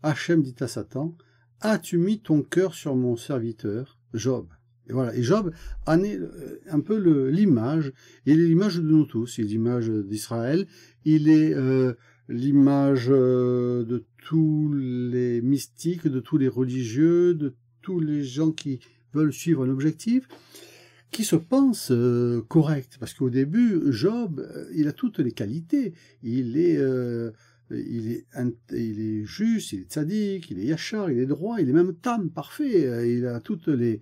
Hachem dit à Satan, As-tu mis ton cœur sur mon serviteur, Job Et voilà, et Job a euh, un peu l'image, il est l'image de nous tous, il est l'image d'Israël, il est euh, l'image euh, de tous les mystiques, de tous les religieux, de tous les gens qui veulent suivre un objectif, qui se pensent euh, correct. Parce qu'au début, Job, euh, il a toutes les qualités. Il est, euh, il est, juste, il est sadique, il est yachar, il est droit, il est même tam, parfait. Il a toutes les,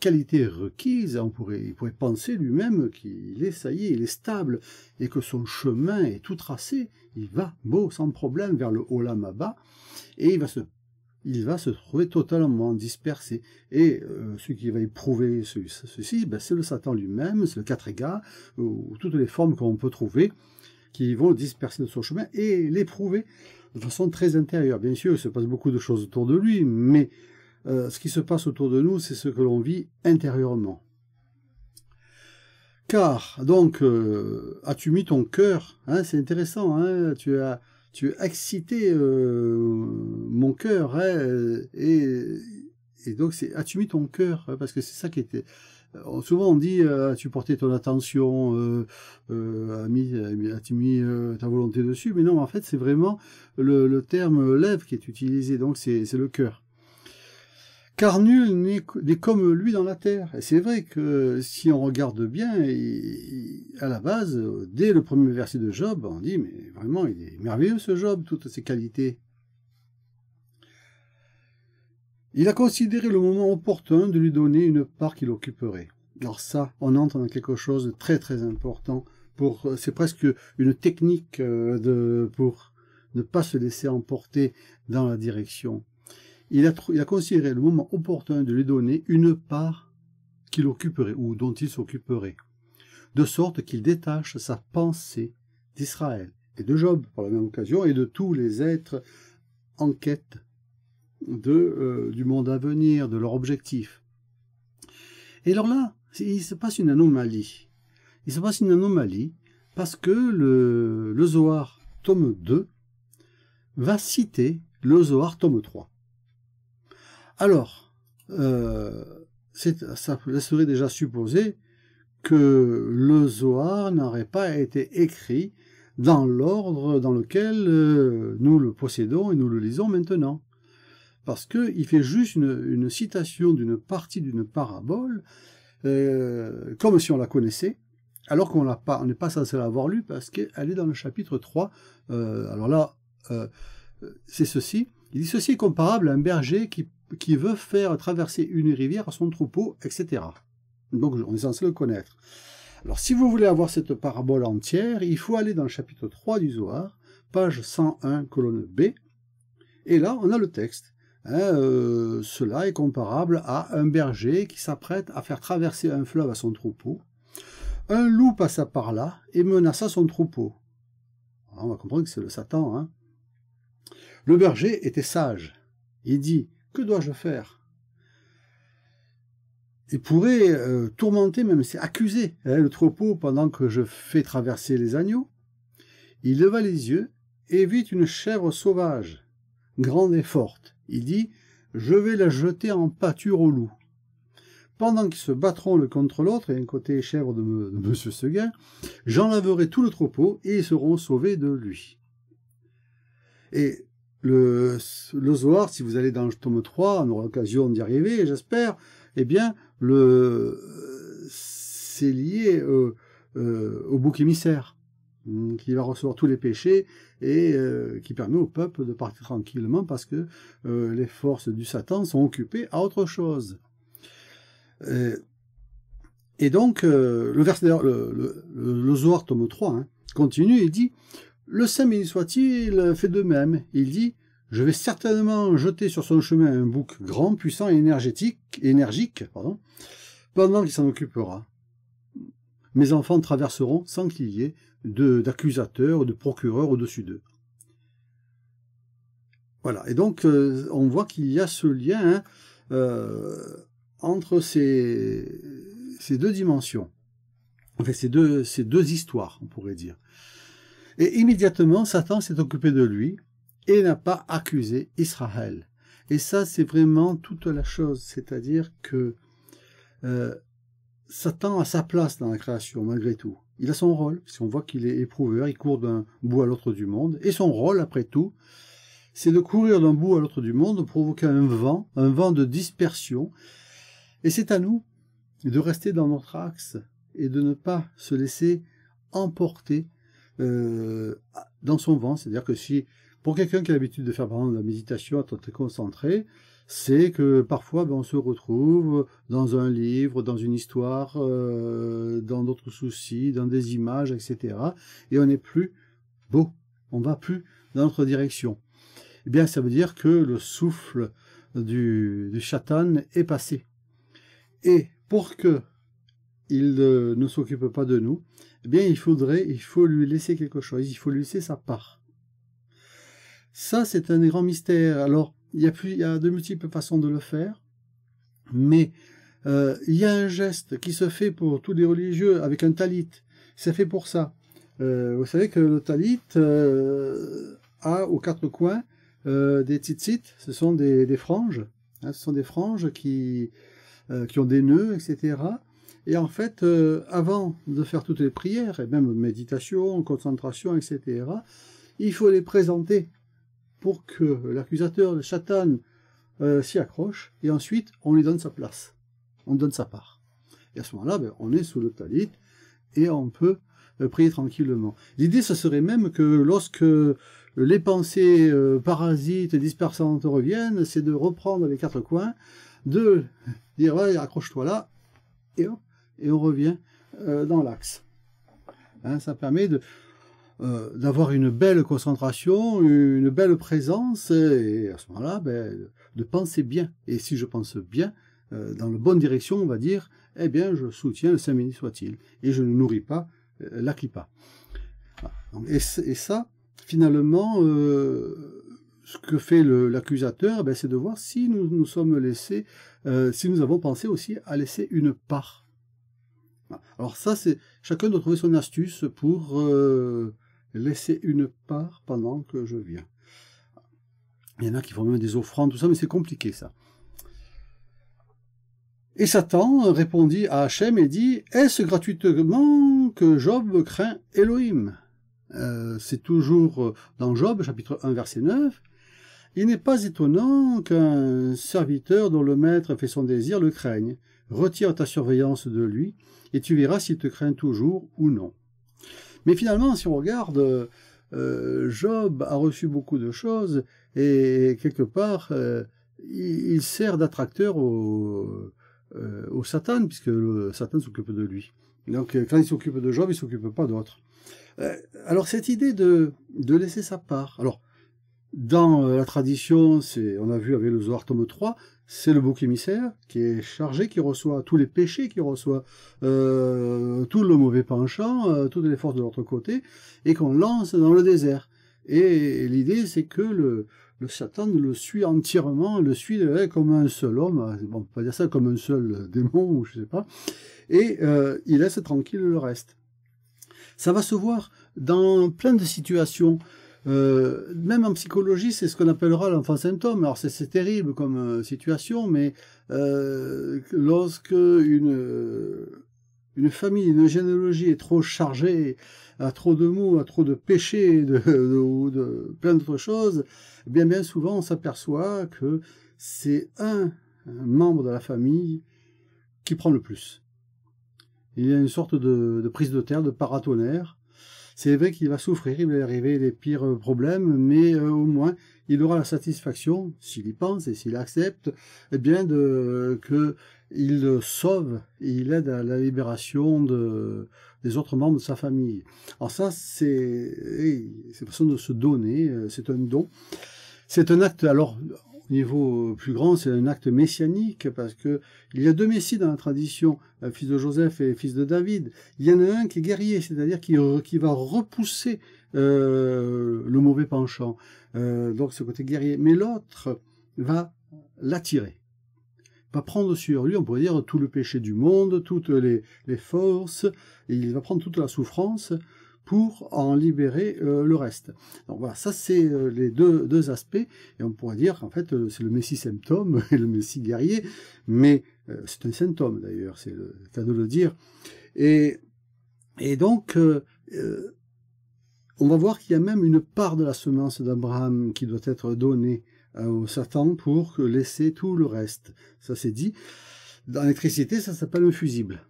qualités requises. On pourrait, il pourrait penser lui-même qu'il est, ça y est, il est stable et que son chemin est tout tracé. Il va, beau, sans problème, vers le Olam bas Et il va se il va se trouver totalement dispersé. Et euh, ce qui va éprouver ceci, ben, c'est le Satan lui-même, c'est le égards, ou toutes les formes qu'on peut trouver qui vont disperser de son chemin et l'éprouver de façon très intérieure. Bien sûr, il se passe beaucoup de choses autour de lui, mais euh, ce qui se passe autour de nous, c'est ce que l'on vit intérieurement. Car, donc, euh, as-tu mis ton cœur hein, C'est intéressant, hein, tu as tu as excité euh, mon cœur hein, et, donc c'est as-tu mis ton cœur hein, parce que c'est ça qui était euh, souvent on dit euh, as-tu porté ton attention as-tu mis, ta volonté dessus mais non en fait c'est vraiment le, le terme lève qui est utilisé donc c'est le cœur car nul n'est comme lui dans la terre. Et c'est vrai que si on regarde bien, à la base, dès le premier verset de Job, on dit, mais vraiment, il est merveilleux ce Job, toutes ses qualités. Il a considéré le moment opportun de lui donner une part qu'il occuperait. Alors ça, on entre dans quelque chose de très très important. c'est presque une technique euh, de, pour ne pas se laisser emporter dans la direction il a, considéré le moment opportun de lui donner une part qu'il occuperait ou dont il s'occuperait, de sorte qu'il détache sa pensée d'Israël et de Job par la même occasion et de tous les êtres en quête de, euh, du monde à venir, de leur objectif. Et alors là, il se passe une anomalie. Il se passe une anomalie parce que le, le Zohar tome 2 va citer le Zohar tome 3. Alors, euh, ça serait déjà supposer que le zoar n'aurait pas été écrit dans l'ordre dans lequel euh, nous le possédons et nous le lisons maintenant. Parce qu'il fait juste une, citation d'une partie d'une parabole, euh, comme si on la connaissait, alors qu'on n'est pas censé l'avoir lue, parce qu'elle est dans le chapitre 3. alors là, c'est ceci. Il dit ceci est comparable à un berger qui qui veut faire traverser une rivière à son troupeau, etc. Donc on est censé le connaître. Alors si vous voulez avoir cette parabole entière, il faut aller dans le chapitre 3 du Zoar, page 101, colonne B, et là on a le texte. Hein, euh, cela est comparable à un berger qui s'apprête à faire traverser un fleuve à son troupeau. Un loup passa par là et menaça son troupeau. Ah, on va comprendre que c'est le Satan. Hein. Le berger était sage. Il dit que dois-je faire Il pourrait euh, tourmenter, même s'accuser accuser hein, le troupeau pendant que je fais traverser les agneaux. Il leva les yeux et vit une chèvre sauvage, grande et forte. Il dit Je vais la jeter en pâture au loup. Pendant qu'ils se battront l'un contre l'autre, et un côté chèvre de, M. Seguin, j'enlèverai tout le troupeau et ils seront sauvés de lui le, si vous allez dans le tome 3, on aura l'occasion d'y arriver, j'espère, eh bien, le, c'est lié euh, euh, au bouc émissaire, hmm, qui va recevoir tous les péchés et euh, qui permet au peuple de partir tranquillement parce que les forces du Satan sont occupées à autre chose. Et donc, le, verset, tome 3, hein, continue Il dit le saint béni soit-il fait de même. Il dit je vais certainement jeter sur son chemin un bouc grand, puissant et énergétique, énergique pendant qu'il s'en occupera. Mes enfants traverseront sans qu'il y ait d'accusateurs ou de procureurs au-dessus d'eux. Voilà, et donc euh, on voit qu'il y a ce lien hein, euh, entre ces, deux dimensions, enfin ces deux histoires, on pourrait dire. Et immédiatement, Satan s'est occupé de lui et n'a pas accusé Israël. Et ça, c'est vraiment toute la chose. C'est-à-dire que euh, Satan a sa place dans la création, malgré tout. Il a son rôle. Si on voit qu'il est éprouveur, il court d'un bout à l'autre du monde. Et son rôle, après tout, c'est de courir d'un bout à l'autre du monde, de provoquer un vent, un vent de dispersion. Et c'est à nous de rester dans notre axe et de ne pas se laisser emporter euh, dans son vent. C'est-à-dire que si, pour quelqu'un qui a l'habitude de faire par exemple de la méditation, être concentré, c'est que parfois ben, on se retrouve dans un livre, dans une histoire, euh, dans d'autres soucis, dans des images, etc. Et on n'est plus beau, on va plus dans notre direction. Eh bien, ça veut dire que le souffle du, du est passé. Et pour que il euh, ne s'occupe pas de nous, eh bien il faudrait, il faut lui laisser quelque chose, il faut lui laisser sa part. Ça, c'est un grand mystère. Alors, il y a, plus, il y a de multiples façons de le faire, mais euh, il y a un geste qui se fait pour tous les religieux avec un talit. C'est fait pour ça. Euh, vous savez que le talit euh, a aux quatre coins des tzitzit, ce sont des, franges. Hein. ce sont des franges qui, qui ont des nœuds, etc. Et en fait, euh, avant de faire toutes les prières, et même méditation, concentration, etc., il faut les présenter pour que l'accusateur, le satan, euh, s'y accroche, et ensuite, on lui donne sa place, on donne sa part. Et à ce moment-là, ben, on est sous le talit, et on peut euh, prier tranquillement. L'idée, ce serait même que lorsque les pensées parasites, dispersantes reviennent, c'est de reprendre les quatre coins, de dire, accroche-toi là, et hop, et on revient euh, dans l'axe. Hein, ça permet de, euh, d'avoir une belle concentration, une belle présence, et à ce moment-là, ben, de penser bien. Et si je pense bien, euh, dans la bonne direction, on va dire, eh bien, je soutiens le Saint-Béni soit-il, et je ne nourris pas euh, l'Akipa. Ah, et, ça, finalement, ce que fait l'accusateur, eh ben, c'est de voir si nous nous sommes laissés, si nous avons pensé aussi à laisser une part alors ça, c'est chacun doit trouver son astuce pour euh, laisser une part pendant que je viens. Il y en a qui font même des offrandes, tout ça, mais c'est compliqué ça. Et Satan répondit à Hachem et dit Est-ce gratuitement que Job craint Elohim euh, C'est toujours euh, dans Job, chapitre 1, verset 9. Il n'est pas étonnant qu'un serviteur dont le maître fait son désir le craigne retire ta surveillance de lui, et tu verras s'il te craint toujours ou non. Mais finalement, si on regarde, euh, Job a reçu beaucoup de choses, et quelque part, euh, il, sert d'attracteur euh, au, Satan, puisque le Satan s'occupe de lui. Donc quand il s'occupe de Job, il ne s'occupe pas d'autre. alors cette idée de, de, laisser sa part, alors dans la tradition, on a vu avec le Zohar tome 3, c'est le bouc émissaire qui est chargé, qui reçoit tous les péchés, qui reçoit euh, tout le mauvais penchant, euh, toutes les forces de l'autre côté, et qu'on lance dans le désert. Et, l'idée, c'est que le, le, Satan le suit entièrement, le suit euh, comme un seul homme, bon, pas dire ça comme un seul démon, ou je sais pas, et il laisse tranquille le reste. Ça va se voir dans plein de situations. Euh, même en psychologie, c'est ce qu'on appellera l'enfant symptôme. Alors c'est terrible comme euh, situation, mais euh, lorsque une, une famille, une généalogie est trop chargée, à trop de mots, à trop de péchés, de, de, plein d'autres choses, eh bien bien souvent on s'aperçoit que c'est un, membre de la famille qui prend le plus. Il y a une sorte de, prise de terre, de paratonnerre, c'est vrai qu'il va souffrir, il va arriver les pires euh, problèmes, mais euh, au moins il aura la satisfaction, s'il y pense et s'il accepte, eh bien de que il sauve et il aide à la libération de, des autres membres de sa famille. Alors ça, c'est c'est façon de se donner, euh, c'est un don. C'est un acte, alors au niveau euh, plus grand, c'est un acte messianique parce que il y a deux messies dans la tradition, fils de Joseph et fils de David. Il y en a un qui est guerrier, c'est-à-dire qui, va repousser euh, le mauvais penchant, euh, donc ce côté guerrier. Mais l'autre va l'attirer va prendre sur lui, on pourrait dire, tout le péché du monde, toutes les, les forces, il va prendre toute la souffrance pour en libérer euh, le reste. Donc voilà, ça c'est euh, les deux, aspects, et on pourrait dire qu'en fait euh, c'est le Messie symptôme et le Messie guerrier, mais c'est un symptôme d'ailleurs, c'est le cas de le dire. Et, et donc, on va voir qu'il y a même une part de la semence d'Abraham qui doit être donnée au Satan pour laisser tout le reste. Ça c'est dit. Dans l'électricité, ça s'appelle un fusible.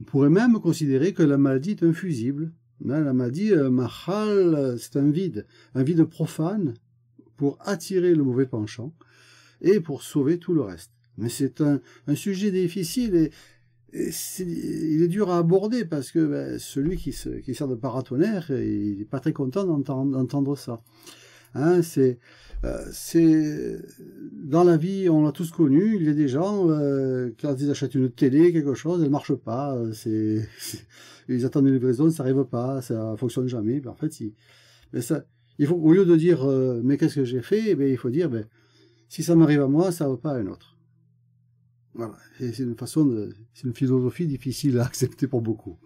On pourrait même considérer que la maladie est infusible. Hein, la maladie, euh, machal, euh, c'est un vide, un vide profane pour attirer le mauvais penchant et pour sauver tout le reste. Mais c'est un, sujet difficile et, il est dur à aborder parce que ben, celui qui, se, qui sert de paratonnerre, il n'est pas très content d'entendre ça. Hein, c'est, euh, c'est dans la vie, on l'a tous connu. Il y a des gens euh, ils achètent une télé, quelque chose, elle marche pas. Euh, c'est, ils attendent une livraison, ça arrive pas, ça fonctionne jamais. Ben, en fait, il, mais ben, ça, il faut, au lieu de dire euh, mais qu'est-ce que j'ai fait, ben, il faut dire ben, si ça m'arrive à moi, ça va pas à un autre. Voilà, c'est une façon, de, c'est une philosophie difficile à accepter pour beaucoup.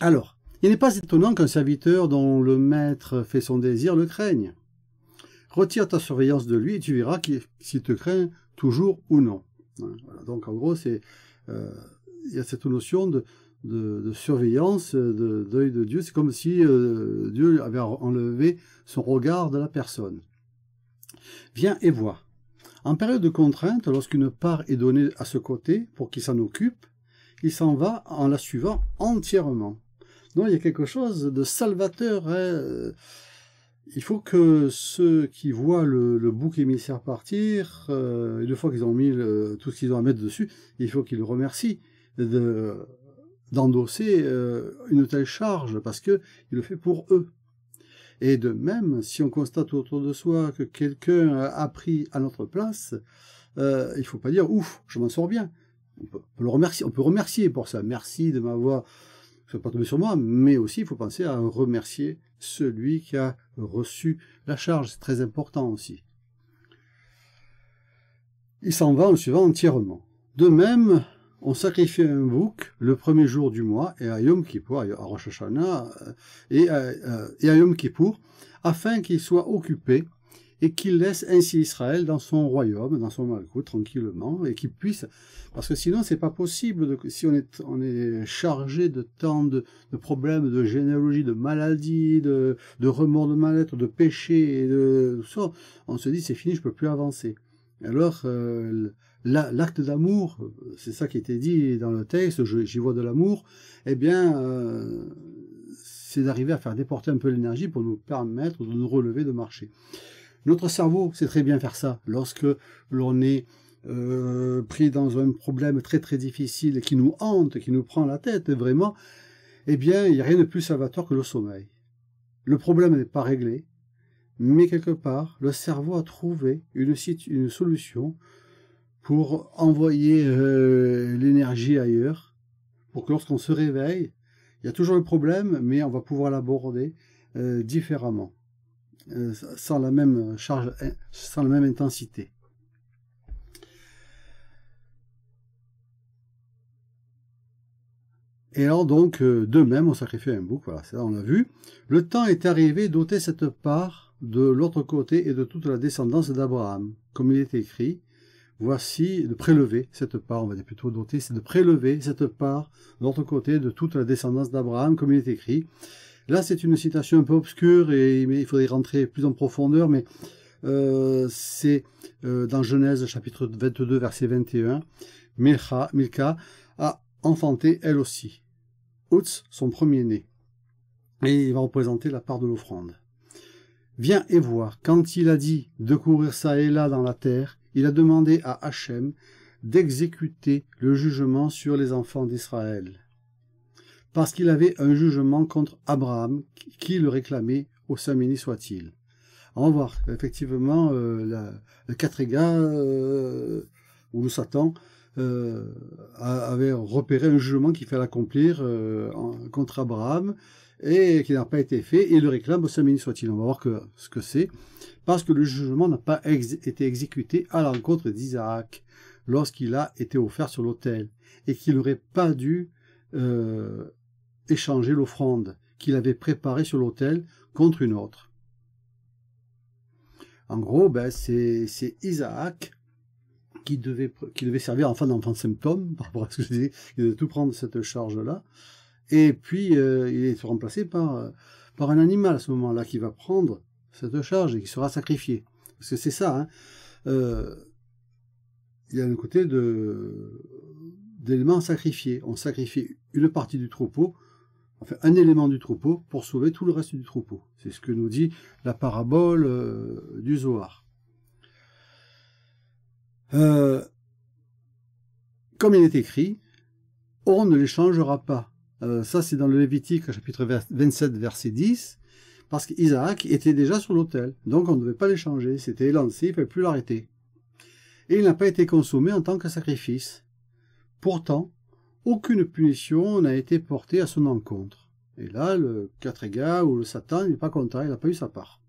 Alors, il n'est pas étonnant qu'un serviteur dont le maître fait son désir le craigne. Retire ta surveillance de lui et tu verras s'il te craint toujours ou non. Hein, donc en gros, euh, il y a cette notion de, surveillance, de de Dieu. C'est comme si euh, Dieu avait enlevé son regard de la personne. Viens et vois. En période de contrainte, lorsqu'une part est donnée à ce côté pour qu'il s'en occupe, il s'en va en la suivant entièrement. Non, il y a quelque chose de salvateur. Hein, euh, il faut que ceux qui voient le, bouc émissaire partir, euh, une fois qu'ils ont mis tout ce qu'ils ont à mettre dessus, il faut qu'ils le remercient de, d'endosser euh, une telle charge, parce qu'il le fait pour eux. Et de même, si on constate autour de soi que quelqu'un a pris à notre place, il ne faut pas dire « ouf, je m'en sors bien ». On peut, le remercier, on peut remercier pour ça. Merci de m'avoir pas tomber sur moi, mais aussi il faut penser à remercier celui qui a reçu la charge. C'est très important aussi. Il s'en va en suivant entièrement. De même, on sacrifie un bouc le premier jour du mois et à Yom Kippour, à euh, et à, euh, afin qu'il soit occupé et qu'il laisse ainsi Israël dans son royaume, dans son malcoute, tranquillement, et qu'il puisse, parce que sinon c'est pas possible, si on est, chargé de tant de, problèmes, de généalogie, de maladies, de, remords de mal-être, de péchés, et de tout ça, on se dit c'est fini, je peux plus avancer. Alors, euh, l'acte d'amour, c'est ça qui était dit dans le texte, j'y vois de l'amour, eh bien, euh, c'est d'arriver à faire déporter un peu l'énergie pour nous permettre de nous relever de marcher. Notre cerveau sait très bien faire ça. Lorsque l'on est euh, pris dans un problème très très difficile qui nous hante, qui nous prend la tête vraiment, eh bien, il n'y a rien de plus salvateur que le sommeil. Le problème n'est pas réglé, mais quelque part, le cerveau a trouvé une, solution pour envoyer euh, l'énergie ailleurs, pour que lorsqu'on se réveille, il y a toujours le problème, mais on va pouvoir l'aborder euh, différemment. Euh, sans la même charge, euh, sans la même intensité. Et alors donc, euh, de même, on sacrifie un bouc, voilà, c'est là, on l'a vu. Le temps est arrivé d'ôter cette part de l'autre côté et de toute la descendance d'Abraham, comme il est écrit. Voici de prélever cette part, on va dire plutôt d'ôter, c'est de prélever cette part de l'autre côté de toute la descendance d'Abraham, comme il est écrit. Là, c'est une citation un peu obscure et il faudrait rentrer plus en profondeur, mais euh, c'est euh, dans Genèse chapitre 22, verset 21. Milka a enfanté elle aussi. Outz, son premier-né. Et il va représenter la part de l'offrande. Viens et voir, quand il a dit de courir ça et là dans la terre, il a demandé à Hachem d'exécuter le jugement sur les enfants d'Israël parce qu'il avait un jugement contre Abraham qui le réclamait, au saint soit-il. On va voir effectivement euh, le quatrième euh, ou le Satan euh, avait repéré un jugement qu'il fallait accomplir euh, contre Abraham et qui n'a pas été fait et le réclame au saint soit-il. On va voir que, ce que c'est parce que le jugement n'a pas été exécuté à l'encontre d'Isaac lorsqu'il a été offert sur l'autel et qu'il n'aurait pas dû échanger l'offrande qu'il avait préparée sur l'autel contre une autre. En gros, ben, c'est Isaac qui devait, devait servir enfin d'enfant symptôme, par rapport à ce que je disais, il devait tout prendre cette charge-là. Et puis, euh, il est remplacé euh, par, un animal à ce moment-là qui va prendre cette charge et qui sera sacrifié. Parce que c'est ça. Hein. Euh, il y a un côté d'éléments sacrifiés. On sacrifie une partie du troupeau un élément du troupeau pour sauver tout le reste du troupeau. C'est ce que nous dit la parabole euh, du Zohar. Euh, comme il est écrit, on ne les changera pas. Euh, ça, c'est dans le Lévitique, chapitre 27, verset 10, parce qu'Isaac était déjà sur l'autel, donc on ne devait pas les changer. C'était lancé, il ne pouvait plus l'arrêter. Et il n'a pas été consommé en tant que sacrifice. Pourtant, aucune punition n'a été portée à son encontre. Et là, le égards ou le Satan n'est pas content, il n'a pas eu sa part.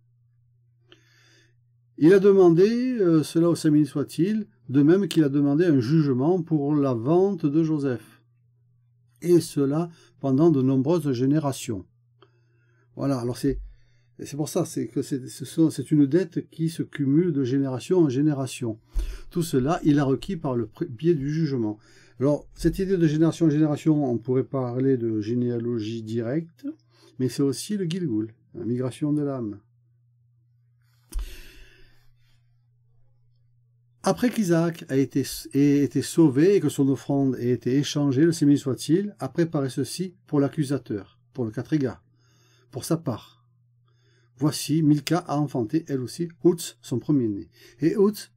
Il a demandé, euh, cela au Samini soit-il, de même qu'il a demandé un jugement pour la vente de Joseph. Et cela pendant de nombreuses générations. Voilà, alors c'est c'est pour ça c'est que c'est une dette qui se cumule de génération en génération. Tout cela, il a requis par le biais du jugement. Alors, cette idée de génération en génération, on pourrait parler de généalogie directe, mais c'est aussi le Gilgul, la migration de l'âme. Après qu'Isaac a été, ait été sauvé et que son offrande ait été échangée, le sémi soit-il, a préparé ceci pour l'accusateur, pour le Katriga, pour sa part. Voici, Milka a enfanté, elle aussi, Hutz, son premier-né. Et Hutz,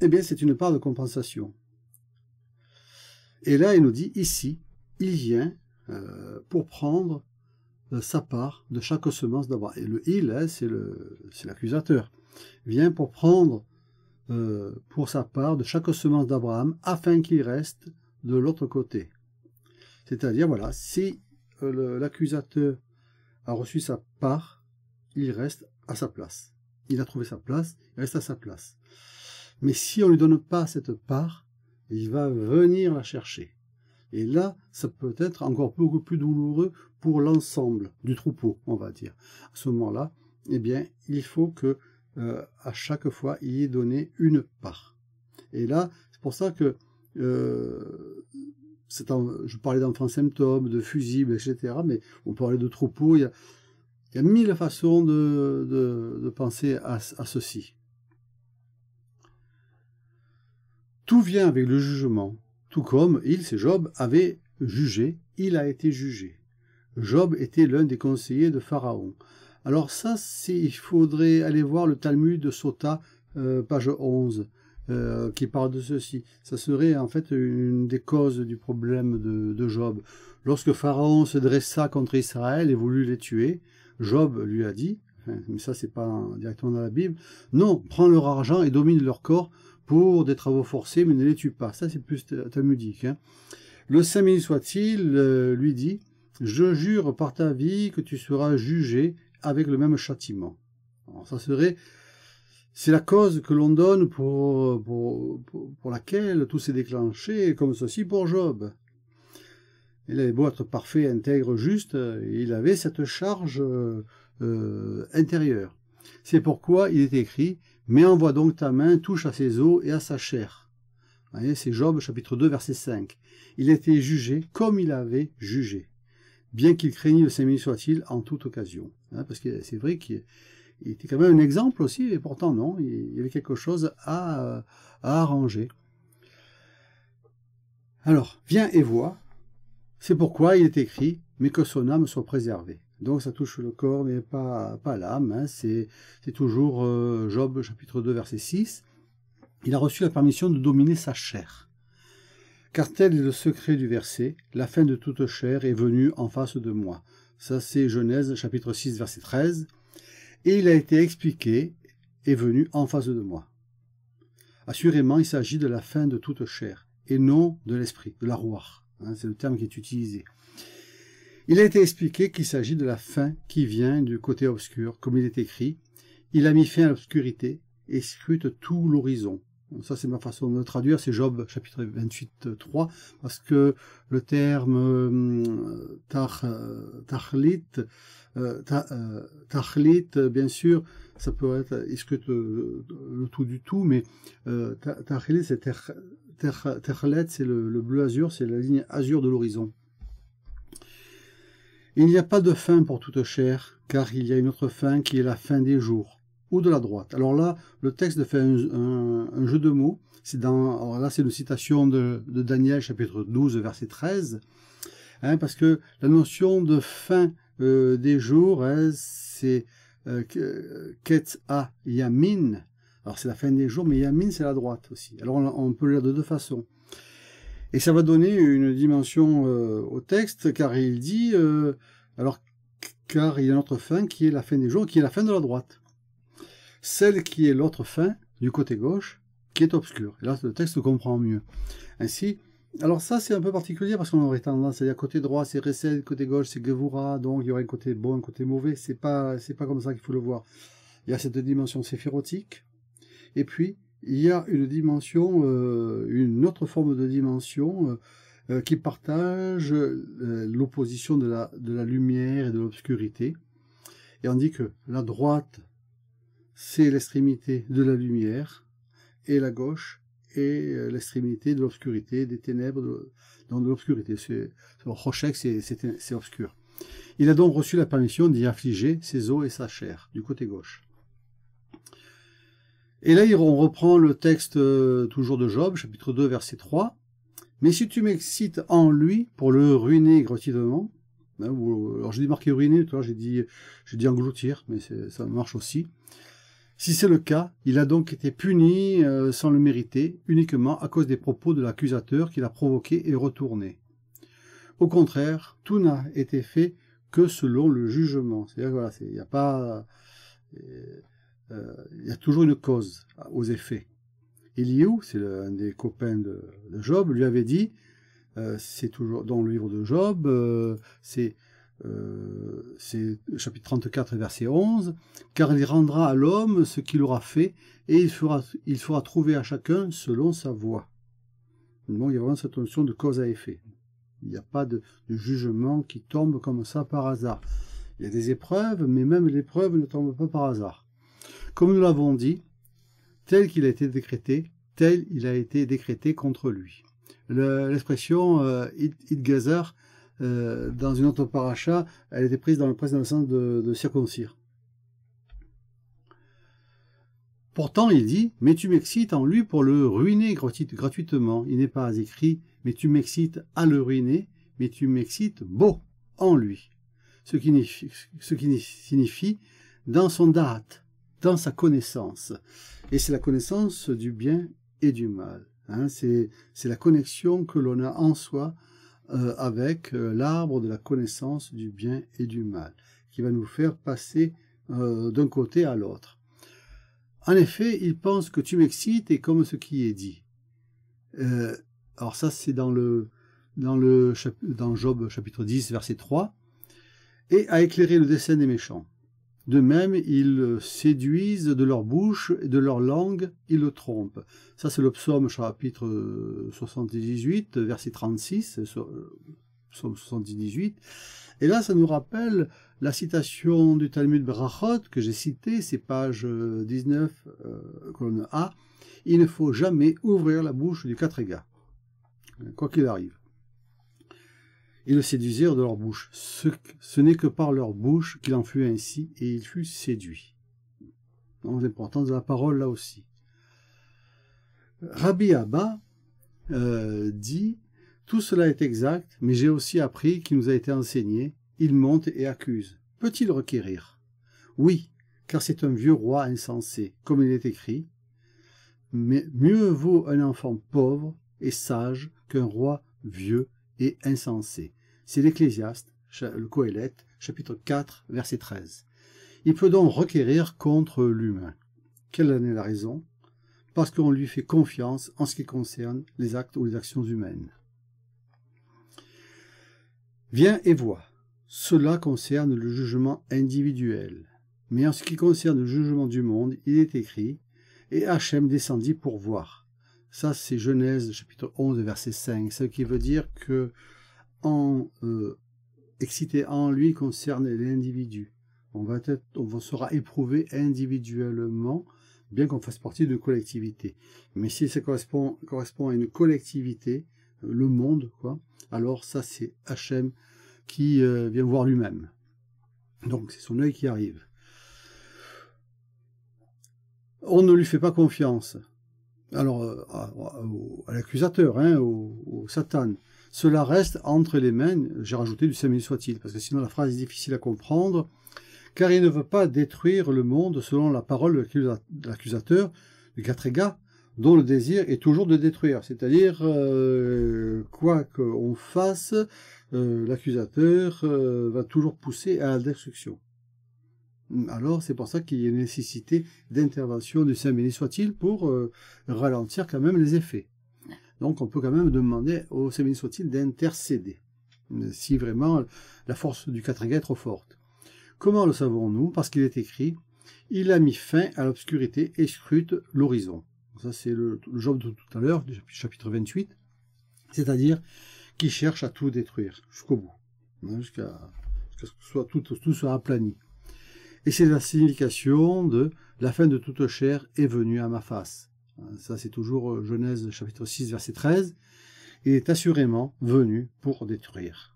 eh bien, c'est une part de compensation. Et là, il nous dit, ici, il vient euh, pour prendre euh, sa part de chaque semence d'Abraham. Et le « il hein, c'est l'accusateur. Vient pour prendre euh, pour sa part de chaque semence d'Abraham, afin qu'il reste de l'autre côté. C'est-à-dire, voilà, si l'accusateur a reçu sa part, il reste à sa place. Il a trouvé sa place, il reste à sa place. Mais si on ne lui donne pas cette part, il va venir la chercher. Et là, ça peut être encore beaucoup plus douloureux pour l'ensemble du troupeau, on va dire. À ce moment-là, eh bien, il faut que euh, à chaque fois, il y ait donné une part. Et là, c'est pour ça que euh, je parlais d'enfants symptômes, de fusibles, etc. Mais on parlait de troupeau, Il y a, mille façons de, penser à ceci. Tout vient avec le jugement, tout comme il, c'est Job, avait jugé, il a été jugé. Job était l'un des conseillers de Pharaon. Alors ça, il faudrait aller voir le Talmud de Sota, euh, page 11, euh, qui parle de ceci. Ça serait en fait une des causes du problème de, Job. Lorsque Pharaon se dressa contre Israël et voulut les tuer, Job lui a dit, mais ça c'est pas directement dans la Bible, non, prends leur argent et domine leur corps, pour des travaux forcés, mais ne les tue pas. Ça, c'est plus talmudique. Hein. Le Saint-Béni soit-il euh, lui dit Je jure par ta vie que tu seras jugé avec le même châtiment. ça serait. C'est la cause que l'on donne pour, pour, laquelle tout s'est déclenché, comme ceci pour Job. Il avait beau être parfait, intègre, juste, euh, il avait cette charge euh, intérieure. C'est pourquoi il est écrit mais envoie donc ta main, touche à ses os et à sa chair. voyez, c'est Job chapitre 2 verset 5. Il était jugé comme il avait jugé, bien qu'il craignît le séminaire soit-il en toute occasion. Hein, parce que c'est vrai qu'il était quand même un exemple aussi, et pourtant non, il y avait quelque chose à, à arranger. Alors, viens et vois. C'est pourquoi il est écrit, mais que son âme soit préservée. Donc ça touche le corps, mais pas, pas l'âme. Hein. C'est, toujours euh, Job chapitre 2, verset 6. Il a reçu la permission de dominer sa chair. Car tel est le secret du verset, la fin de toute chair est venue en face de moi. Ça c'est Genèse chapitre 6, verset 13. Et il a été expliqué, est venu en face de moi. Assurément, il s'agit de la fin de toute chair, et non de l'esprit, de la roi. Hein. c'est le terme qui est utilisé. Il a été expliqué qu'il s'agit de la fin qui vient du côté obscur, comme il est écrit. Il a mis fin à l'obscurité et scrute tout l'horizon. Ça, c'est ma façon de traduire, c'est Job chapitre 28, 3, parce que le terme Tachlit, euh, tar, euh, euh, bien sûr, ça peut être, il scrute le tout du tout, mais Tachlit, c'est c'est le bleu azur, c'est la ligne azur de l'horizon. Il n'y a pas de fin pour toute chair, car il y a une autre fin qui est la fin des jours, ou de la droite. Alors là, le texte fait un, jeu de mots. C'est dans, là, c'est une citation de, Daniel, chapitre 12, verset 13, hein, parce que la notion de fin euh, des jours, hein, c'est euh, ket a yamin. Alors c'est la fin des jours, mais yamin, c'est la droite aussi. Alors on, on peut le lire de deux façons. Et ça va donner une dimension euh, au texte, car il dit, euh, alors, car il y a autre fin qui est la fin des jours, qui est la fin de la droite. Celle qui est l'autre fin, du côté gauche, qui est obscure. Et là, le texte comprend mieux. Ainsi, alors ça, c'est un peu particulier parce qu'on aurait tendance à dire côté droit, c'est Ressel, côté gauche, c'est Gevura, donc il y aurait un côté bon, un côté mauvais. C'est pas, c'est pas comme ça qu'il faut le voir. Il y a cette dimension séphirotique. Et puis, il y a une dimension, euh, une autre forme de dimension euh, euh, qui partage l'opposition de la, lumière et de l'obscurité. Et on dit que la droite, c'est l'extrémité de la lumière, et la gauche est l'extrémité de l'obscurité, des ténèbres, de, dans de l'obscurité. C'est, c'est obscur. Il a donc reçu la permission d'y affliger ses os et sa chair, du côté gauche. Et là, on reprend le texte euh, toujours de Job, chapitre 2, verset 3. Mais si tu m'excites en lui pour le ruiner gratuitement, ben, euh, alors j'ai dit marqué ruiner, j'ai dit, dit engloutir, mais ça marche aussi. Si c'est le cas, il a donc été puni euh, sans le mériter, uniquement à cause des propos de l'accusateur qu'il a provoqué et retourné. Au contraire, tout n'a été fait que selon le jugement. C'est-à-dire voilà, il n'y a pas... Euh, il y a toujours une cause aux effets. Eliou, c'est un des copains de, Job, lui avait dit, euh, c'est toujours dans le livre de Job, euh, c'est chapitre 34, verset 11, car il rendra à l'homme ce qu'il aura fait, et il fera, il trouver à chacun selon sa voie. Donc il y a vraiment cette notion de cause à effet. Il n'y a pas de jugement qui tombe comme ça par hasard. Il y a des épreuves, mais même l'épreuve ne tombe pas par hasard. Comme nous l'avons dit, tel qu'il a été décrété, tel il a été décrété contre lui. L'expression it, euh, gazar, euh, dans une autre paracha, elle était prise dans le, sens de, circoncire. Pourtant, il dit Mais tu m'excites en lui pour le ruiner gratuitement. Il n'est pas écrit Mais tu m'excites à le ruiner, mais tu m'excites beau en lui. Ce qui, ce qui signifie dans son date dans sa connaissance. Et c'est la connaissance du bien et du mal. Hein. c'est la connexion que l'on a en soi euh, avec euh, l'arbre de la connaissance du bien et du mal, qui va nous faire passer euh, d'un côté à l'autre. En effet, il pense que tu m'excites et comme ce qui est dit. alors ça, c'est dans le, dans le dans Job chapitre 10, verset 3. Et à éclairé le dessein des méchants. De même, ils séduisent de leur bouche et de leur langue, ils le trompent. Ça, c'est le psaume chapitre 78, euh, verset 36, euh, euh, psaume 78. Et là, ça nous rappelle la citation du Talmud Brachot que j'ai cité, c'est page 19, colonne A. Il ne faut jamais ouvrir la bouche du quatre égards, quoi qu'il arrive et le séduisirent de leur bouche. Ce, n'est que par leur bouche qu'il en fut ainsi, et il fut séduit. Donc l'importance de la parole là aussi. Rabbi Abba euh, dit Tout cela est exact, mais j'ai aussi appris qu'il nous a été enseigné il monte et accuse. Peut-il requérir Oui, car c'est un vieux roi insensé, comme il est écrit. Mais mieux vaut un enfant pauvre et sage qu'un roi vieux et insensé. C'est l'Ecclésiaste, le Coélète, chapitre 4, verset 13. Il peut donc requérir contre l'humain. Quelle en est la raison Parce qu'on lui fait confiance en ce qui concerne les actes ou les actions humaines. Viens et vois. Cela concerne le jugement individuel. Mais en ce qui concerne le jugement du monde, il est écrit Et Hachem descendit pour voir. Ça, c'est Genèse chapitre 11, verset 5, ce qui veut dire que euh, excité en lui concerne l'individu. On va être, on sera éprouvé individuellement, bien qu'on fasse partie d'une collectivité. Mais si ça correspond, correspond à une collectivité, euh, le monde, quoi, alors ça c'est Hachem qui euh, vient voir lui-même. Donc c'est son œil qui arrive. On ne lui fait pas confiance. Alors, à, l'accusateur, hein, au Satan. Cela reste entre les mains, j'ai rajouté du 5 soit-il, parce que sinon la phrase est difficile à comprendre, car il ne veut pas détruire le monde selon la parole de l'accusateur, du Gatrega, dont le désir est toujours de détruire. C'est-à-dire, euh, quoi qu'on fasse, euh, l'accusateur euh, va toujours pousser à la destruction. Alors, c'est pour ça qu'il y a une nécessité d'intervention du saint soit-il pour ralentir quand même les effets. Donc on peut quand même demander au Seigneur soit d'intercéder, euh, si vraiment la force du quatrième est trop forte. Comment le savons-nous Parce qu'il est écrit « Il a mis fin à l'obscurité et scrute l'horizon ». Ça c'est le, job de tout à l'heure, chapitre 28, c'est-à-dire qui cherche à tout détruire jusqu'au bout, hein, jusqu'à ce que tout soit aplani. Et c'est la signification de « La fin de toute chair est venue à ma face ». Euh, ça, c'est toujours euh, Genèse chapitre 6, verset 13. Il est assurément venu pour détruire.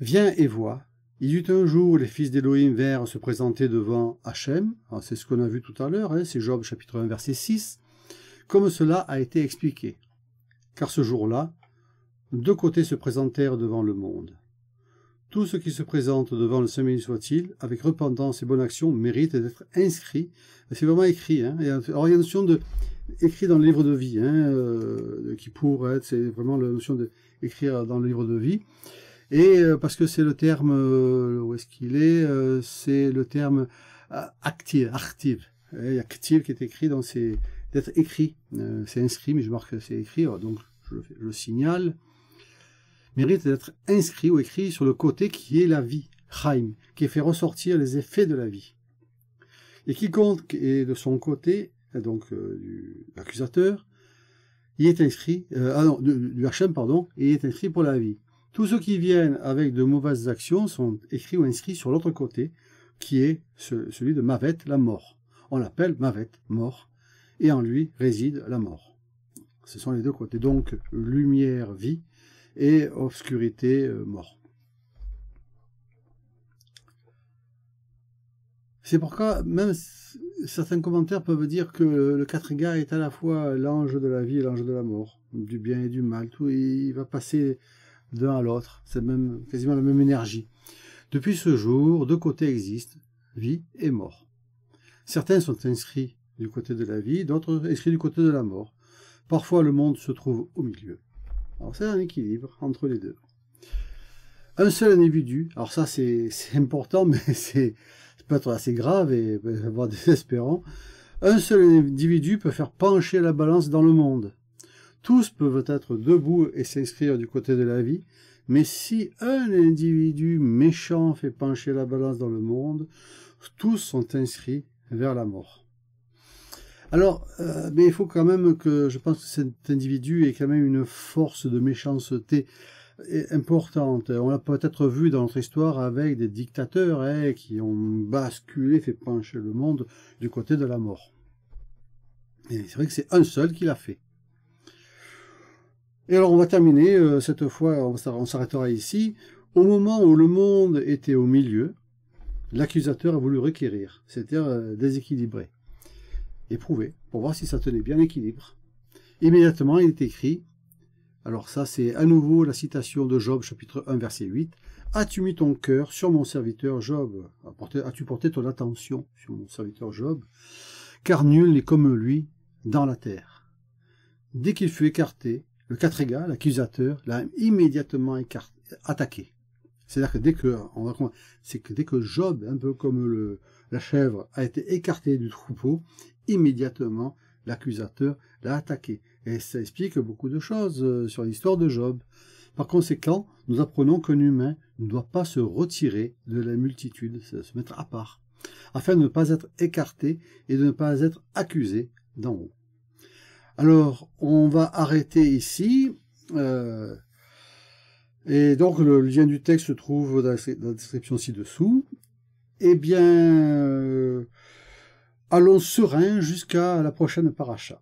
Viens et vois. Il y eut un jour les fils d'Élohim vers se présenter devant Hachem. Ah, c'est ce qu'on a vu tout à l'heure, hein, c'est Job chapitre 1, verset 6. Comme cela a été expliqué. Car ce jour-là, deux côtés se présentèrent devant le monde. Tout ce qui se présente devant le Seigneur, soit-il, avec repentance et bonne action, mérite d'être inscrit. C'est vraiment écrit. Hein. Euh, il y a une notion de écrit dans le livre de vie, hein, euh, qui pourrait être, c'est vraiment la notion d'écrire dans le livre de vie. Et euh, parce que c'est le terme, où est-ce qu'il est, c'est le terme active, active. Il qui est écrit dans ces, d'être écrit. c'est inscrit, mais je marque c'est écrit, donc je le signale mérite d'être inscrit ou écrit sur le côté qui est la vie, Chaim, qui fait ressortir les effets de la vie. Et quiconque est de son côté, euh, donc euh, du accusateur, il est inscrit, euh, ah non, du, pardon, il est inscrit pour la vie. Tous ceux qui viennent avec de mauvaises actions sont écrits ou inscrits sur l'autre côté, qui est celui de Mavet, la mort. On l'appelle Mavet, mort, et en lui réside la mort. Ce sont les deux côtés. Donc, lumière, vie, et obscurité euh, mort. C'est pourquoi même certains commentaires peuvent dire que le gars est à la fois l'ange de la vie et l'ange de la mort, du bien et du mal. Tout, il va passer d'un à l'autre. C'est même quasiment la même énergie. Depuis ce jour, deux côtés existent, vie et mort. Certains sont inscrits du côté de la vie, d'autres inscrits du côté de la mort. Parfois le monde se trouve au milieu. Alors c'est un équilibre entre les deux. Un seul individu, alors ça c'est important, mais c'est peut-être assez grave et voire désespérant. Un seul individu peut faire pencher la balance dans le monde. Tous peuvent être debout et s'inscrire du côté de la vie, mais si un individu méchant fait pencher la balance dans le monde, tous sont inscrits vers la mort. Alors, euh, mais il faut quand même que je pense que cet individu ait quand même une force de méchanceté euh, importante. On l'a peut-être vu dans notre histoire avec des dictateurs hein, qui ont basculé, fait pencher le monde du côté de la mort. Et c'est vrai que c'est un seul qui l'a fait. Et alors on va terminer, euh, cette fois on s'arrêtera ici. Au moment où le monde était au milieu, l'accusateur a voulu requérir, c'est-à-dire déséquilibrer éprouvé pour voir si ça tenait bien l'équilibre. Immédiatement, il est écrit, alors ça c'est à nouveau la citation de Job chapitre 1 verset 8, As-tu mis ton cœur sur mon serviteur Job ah, As-tu porté ton attention sur mon serviteur Job Car nul n'est comme lui dans la terre. Dès qu'il fut écarté, le quatre égal l'accusateur, l'a immédiatement attaqué. C'est-à-dire que dès que, c'est que dès que Job, un peu comme le, la chèvre, a été écarté du troupeau, immédiatement l'accusateur l'a attaqué. Et ça explique beaucoup de choses euh, sur l'histoire de Job. Par conséquent, nous apprenons qu'un humain ne doit pas se retirer de la multitude, se mettre à part, afin de ne pas être écarté et de ne pas être accusé d'en haut. Alors, on va arrêter ici. Euh, et donc, le lien du texte se trouve dans la description ci-dessous. Eh bien, euh, allons serein jusqu'à la prochaine paracha.